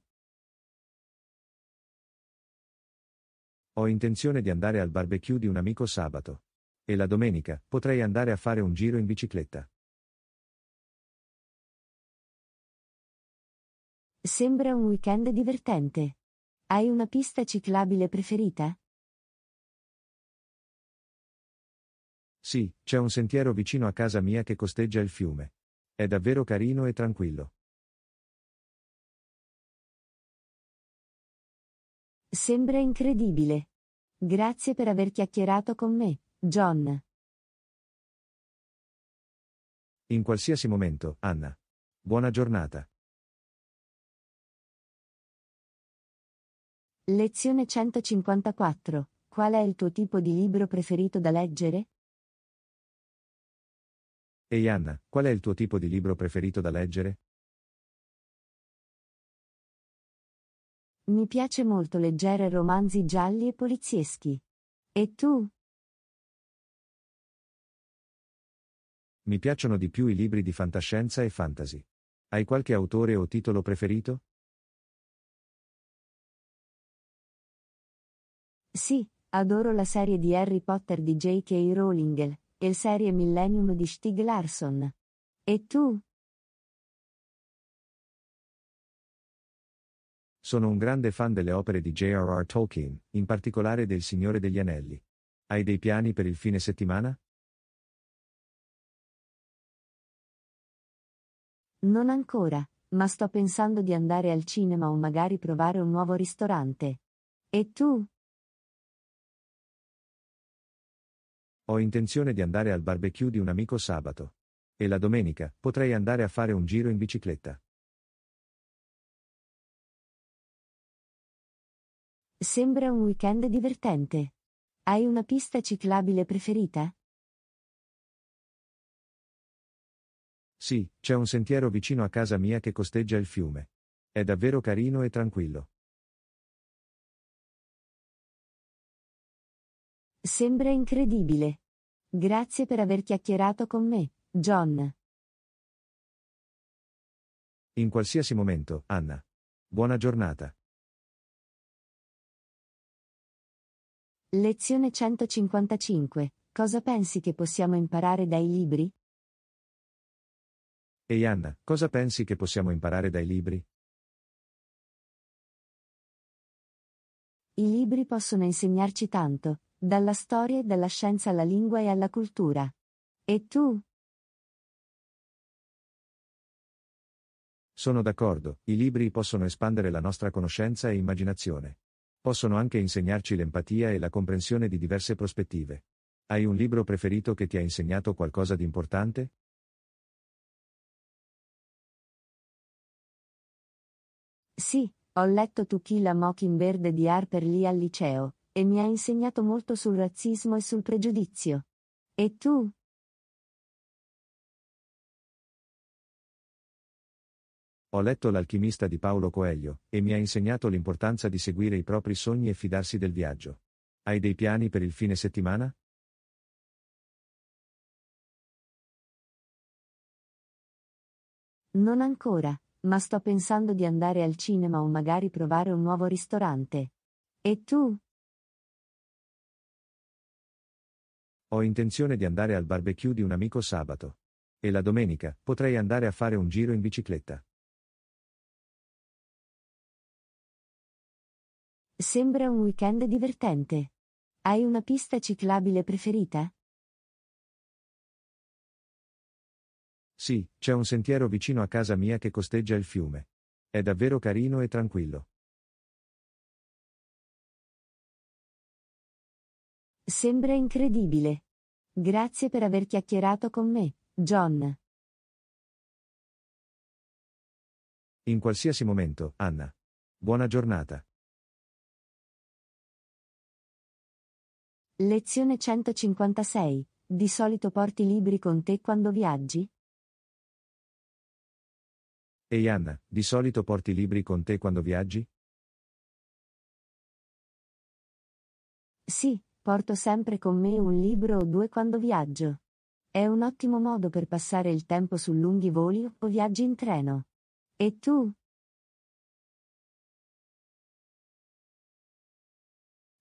Ho intenzione di andare al barbecue di un amico sabato. E la domenica potrei andare a fare un giro in bicicletta. Sembra un weekend divertente. Hai una pista ciclabile preferita? Sì, c'è un sentiero vicino a casa mia che costeggia il fiume. È davvero carino e tranquillo. Sembra incredibile. Grazie per aver chiacchierato con me. John. In qualsiasi momento, Anna. Buona giornata. Lezione 154. Qual è il tuo tipo di libro preferito da leggere? Ehi Anna, qual è il tuo tipo di libro preferito da leggere? Mi piace molto leggere romanzi gialli e polizieschi. E tu? Mi piacciono di più i libri di fantascienza e fantasy. Hai qualche autore o titolo preferito? Sì, adoro la serie di Harry Potter di J.K. Rowling e la serie Millennium di Stig Larsson. E tu? Sono un grande fan delle opere di J.R.R. Tolkien, in particolare del Signore degli Anelli. Hai dei piani per il fine settimana? Non ancora, ma sto pensando di andare al cinema o magari provare un nuovo ristorante. E tu? Ho intenzione di andare al barbecue di un amico sabato. E la domenica potrei andare a fare un giro in bicicletta. Sembra un weekend divertente. Hai una pista ciclabile preferita? Sì, c'è un sentiero vicino a casa mia che costeggia il fiume. È davvero carino e tranquillo. Sembra incredibile. Grazie per aver chiacchierato con me, John. In qualsiasi momento, Anna. Buona giornata. Lezione 155. Cosa pensi che possiamo imparare dai libri? Ehi Anna, cosa pensi che possiamo imparare dai libri? I libri possono insegnarci tanto, dalla storia e dalla scienza alla lingua e alla cultura. E tu? Sono d'accordo, i libri possono espandere la nostra conoscenza e immaginazione. Possono anche insegnarci l'empatia e la comprensione di diverse prospettive. Hai un libro preferito che ti ha insegnato qualcosa di importante? Sì, ho letto To Kill a Mockingbird di Harper Lee al liceo, e mi ha insegnato molto sul razzismo e sul pregiudizio. E tu? Ho letto L'alchimista di Paolo Coelho, e mi ha insegnato l'importanza di seguire i propri sogni e fidarsi del viaggio. Hai dei piani per il fine settimana? Non ancora ma sto pensando di andare al cinema o magari provare un nuovo ristorante. E tu? Ho intenzione di andare al barbecue di un amico sabato. E la domenica potrei andare a fare un giro in bicicletta. Sembra un weekend divertente. Hai una pista ciclabile preferita? Sì, c'è un sentiero vicino a casa mia che costeggia il fiume. È davvero carino e tranquillo. Sembra incredibile. Grazie per aver chiacchierato con me, John. In qualsiasi momento, Anna. Buona giornata. Lezione 156. Di solito porti libri con te quando viaggi? Ehi Anna, di solito porti libri con te quando viaggi? Sì, porto sempre con me un libro o due quando viaggio. È un ottimo modo per passare il tempo su lunghi voli o viaggi in treno. E tu?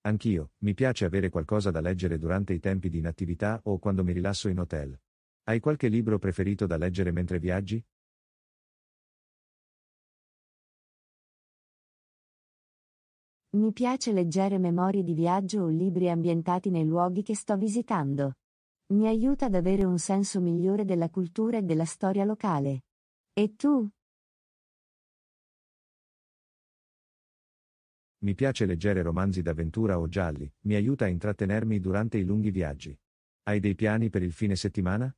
Anch'io, mi piace avere qualcosa da leggere durante i tempi di inattività o quando mi rilasso in hotel. Hai qualche libro preferito da leggere mentre viaggi? Mi piace leggere memorie di viaggio o libri ambientati nei luoghi che sto visitando. Mi aiuta ad avere un senso migliore della cultura e della storia locale. E tu? Mi piace leggere romanzi d'avventura o gialli, mi aiuta a intrattenermi durante i lunghi viaggi. Hai dei piani per il fine settimana?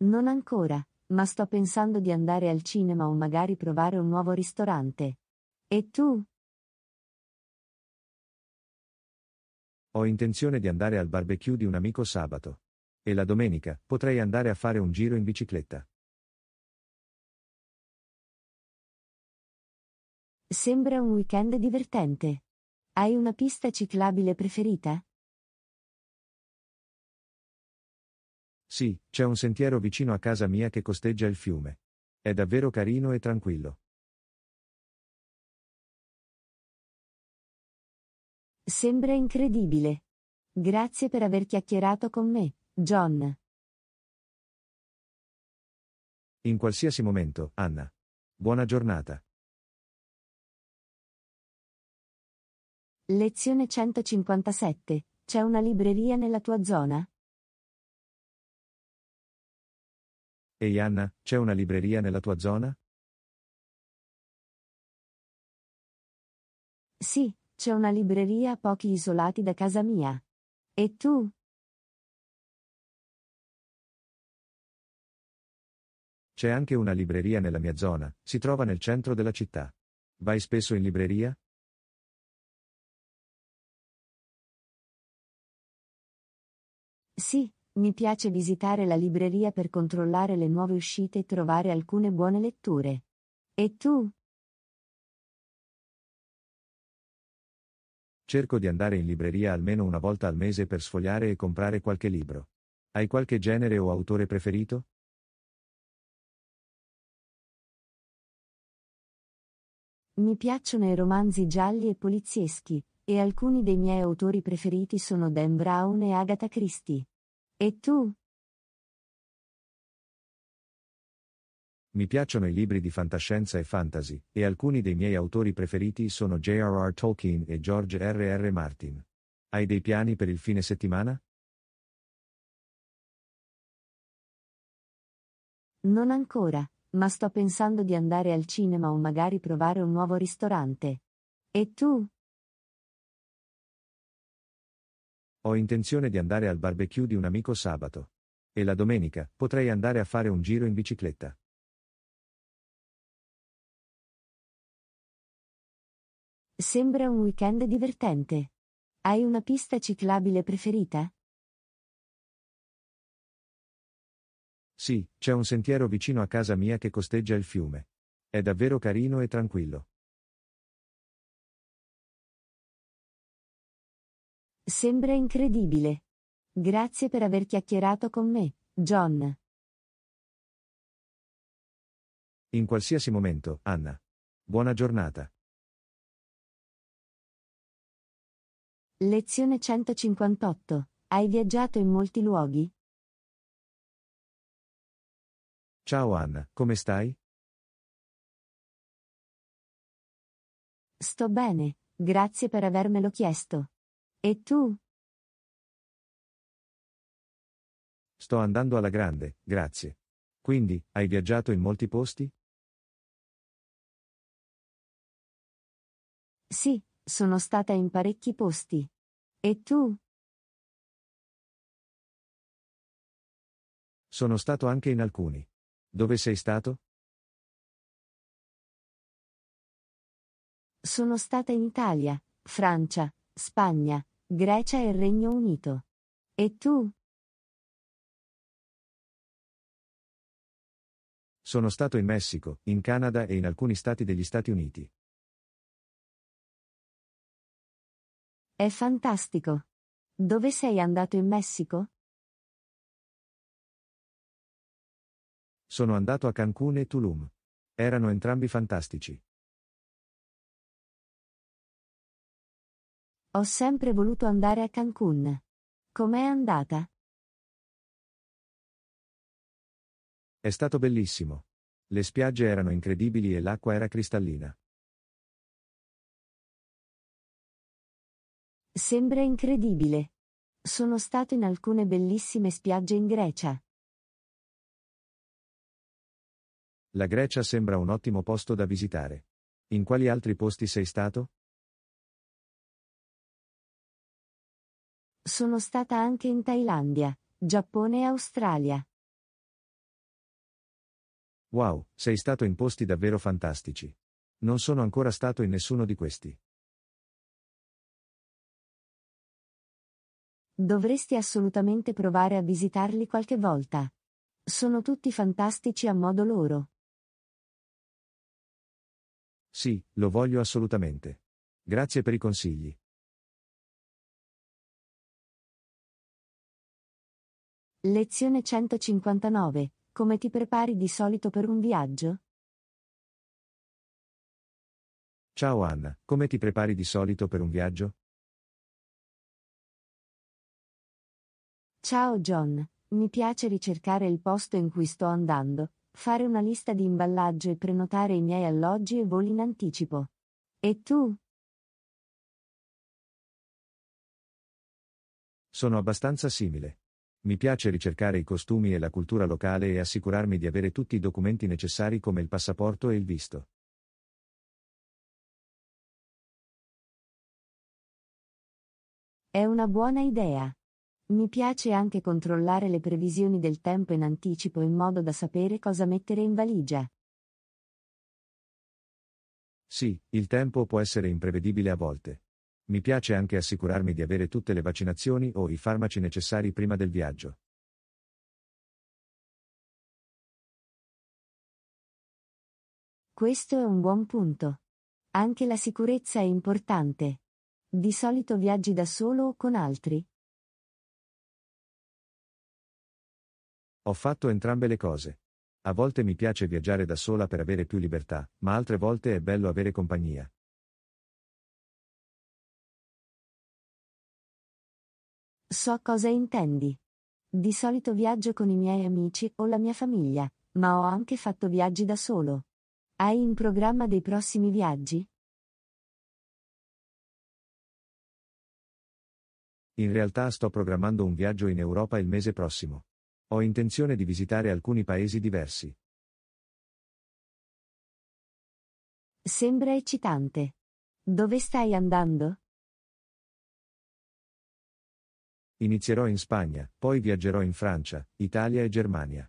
Non ancora, ma sto pensando di andare al cinema o magari provare un nuovo ristorante. E tu? Ho intenzione di andare al barbecue di un amico sabato. E la domenica potrei andare a fare un giro in bicicletta. Sembra un weekend divertente. Hai una pista ciclabile preferita? Sì, c'è un sentiero vicino a casa mia che costeggia il fiume. È davvero carino e tranquillo. Sembra incredibile. Grazie per aver chiacchierato con me, John. In qualsiasi momento, Anna. Buona giornata. Lezione 157. C'è una libreria nella tua zona? Ehi Anna, c'è una libreria nella tua zona? Sì, c'è una libreria a pochi isolati da casa mia. E tu? C'è anche una libreria nella mia zona, si trova nel centro della città. Vai spesso in libreria? Sì, mi piace visitare la libreria per controllare le nuove uscite e trovare alcune buone letture. E tu? Cerco di andare in libreria almeno una volta al mese per sfogliare e comprare qualche libro. Hai qualche genere o autore preferito? Mi piacciono i romanzi gialli e polizieschi, e alcuni dei miei autori preferiti sono Dan Brown e Agatha Christie. E tu? Mi piacciono i libri di fantascienza e fantasy, e alcuni dei miei autori preferiti sono J.R.R. Tolkien e George R.R. Martin. Hai dei piani per il fine settimana? Non ancora, ma sto pensando di andare al cinema o magari provare un nuovo ristorante. E tu? Ho intenzione di andare al barbecue di un amico sabato. E la domenica potrei andare a fare un giro in bicicletta. Sembra un weekend divertente. Hai una pista ciclabile preferita? Sì, c'è un sentiero vicino a casa mia che costeggia il fiume. È davvero carino e tranquillo. Sembra incredibile. Grazie per aver chiacchierato con me, John. In qualsiasi momento, Anna. Buona giornata. Lezione 158. Hai viaggiato in molti luoghi? Ciao Anna, come stai? Sto bene, grazie per avermelo chiesto. E tu? Sto andando alla grande, grazie. Quindi, hai viaggiato in molti posti? Sì, sono stata in parecchi posti. E tu? Sono stato anche in alcuni. Dove sei stato? Sono stata in Italia, Francia, Spagna, Grecia e Regno Unito. E tu? Sono stato in Messico, in Canada e in alcuni stati degli Stati Uniti. È fantastico. Dove sei andato in Messico? Sono andato a Cancun e Tulum. Erano entrambi fantastici. Ho sempre voluto andare a Cancun. Com'è andata? È stato bellissimo. Le spiagge erano incredibili e l'acqua era cristallina. Sembra incredibile. Sono stato in alcune bellissime spiagge in Grecia. La Grecia sembra un ottimo posto da visitare. In quali altri posti sei stato? Sono stata anche in Thailandia, Giappone e Australia. Wow, sei stato in posti davvero fantastici. Non sono ancora stato in nessuno di questi. Dovresti assolutamente provare a visitarli qualche volta. Sono tutti fantastici a modo loro. Sì, lo voglio assolutamente. Grazie per i consigli. Lezione 159. Come ti prepari di solito per un viaggio? Ciao Anna, come ti prepari di solito per un viaggio? Ciao John, mi piace ricercare il posto in cui sto andando, fare una lista di imballaggio e prenotare i miei alloggi e voli in anticipo. E tu? Sono abbastanza simile mi piace ricercare i costumi e la cultura locale e assicurarmi di avere tutti i documenti necessari come il passaporto e il visto. È una buona idea. Mi piace anche controllare le previsioni del tempo in anticipo in modo da sapere cosa mettere in valigia. Sì, il tempo può essere imprevedibile a volte. Mi piace anche assicurarmi di avere tutte le vaccinazioni o i farmaci necessari prima del viaggio. Questo è un buon punto. Anche la sicurezza è importante. Di solito viaggi da solo o con altri? Ho fatto entrambe le cose. A volte mi piace viaggiare da sola per avere più libertà, ma altre volte è bello avere compagnia. So cosa intendi. Di solito viaggio con i miei amici o la mia famiglia, ma ho anche fatto viaggi da solo. Hai in programma dei prossimi viaggi? In realtà sto programmando un viaggio in Europa il mese prossimo. Ho intenzione di visitare alcuni paesi diversi. Sembra eccitante. Dove stai andando? Inizierò in Spagna, poi viaggerò in Francia, Italia e Germania.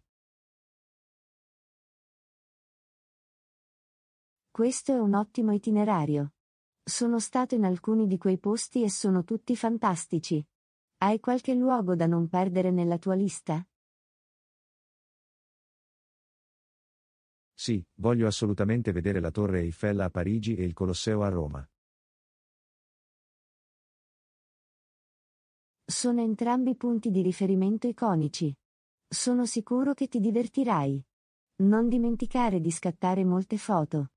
Questo è un ottimo itinerario. Sono stato in alcuni di quei posti e sono tutti fantastici. Hai qualche luogo da non perdere nella tua lista? Sì, voglio assolutamente vedere la Torre Eiffel a Parigi e il Colosseo a Roma. Sono entrambi punti di riferimento iconici. Sono sicuro che ti divertirai. Non dimenticare di scattare molte foto.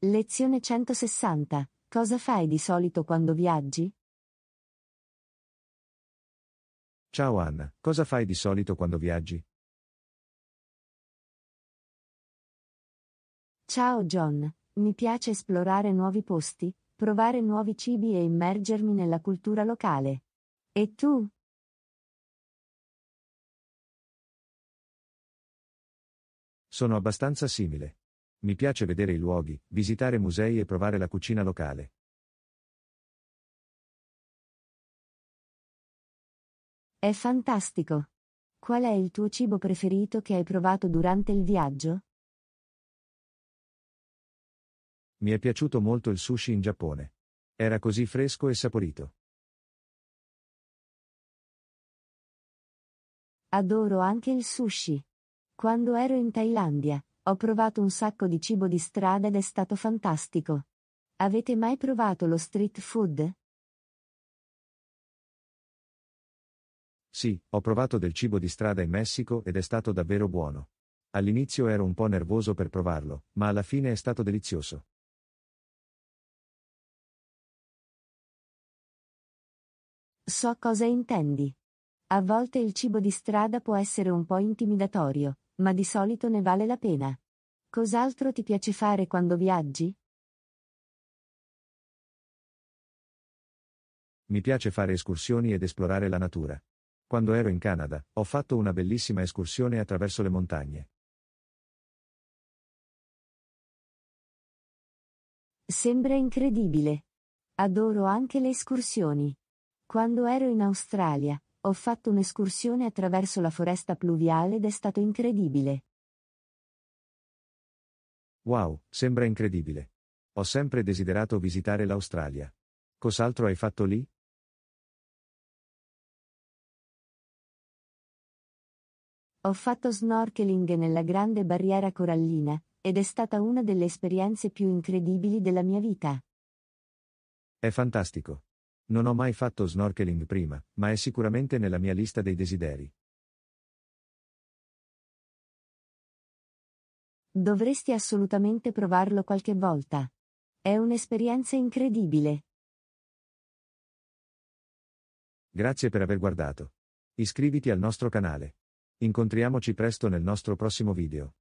Lezione 160. Cosa fai di solito quando viaggi? Ciao Anna, cosa fai di solito quando viaggi? Ciao John, mi piace esplorare nuovi posti, provare nuovi cibi e immergermi nella cultura locale. E tu? Sono abbastanza simile. Mi piace vedere i luoghi, visitare musei e provare la cucina locale. È fantastico. Qual è il tuo cibo preferito che hai provato durante il viaggio? Mi è piaciuto molto il sushi in Giappone. Era così fresco e saporito. Adoro anche il sushi. Quando ero in Thailandia, ho provato un sacco di cibo di strada ed è stato fantastico. Avete mai provato lo street food? Sì, ho provato del cibo di strada in Messico ed è stato davvero buono. All'inizio ero un po' nervoso per provarlo, ma alla fine è stato delizioso. So cosa intendi. A volte il cibo di strada può essere un po' intimidatorio, ma di solito ne vale la pena. Cos'altro ti piace fare quando viaggi? Mi piace fare escursioni ed esplorare la natura. Quando ero in Canada, ho fatto una bellissima escursione attraverso le montagne. Sembra incredibile. Adoro anche le escursioni. Quando ero in Australia, ho fatto un'escursione attraverso la foresta pluviale ed è stato incredibile. Wow, sembra incredibile. Ho sempre desiderato visitare l'Australia. Cos'altro hai fatto lì? Ho fatto snorkeling nella grande barriera corallina, ed è stata una delle esperienze più incredibili della mia vita. È fantastico. Non ho mai fatto snorkeling prima, ma è sicuramente nella mia lista dei desideri. Dovresti assolutamente provarlo qualche volta. È un'esperienza incredibile. Grazie per aver guardato. Iscriviti al nostro canale. Incontriamoci presto nel nostro prossimo video.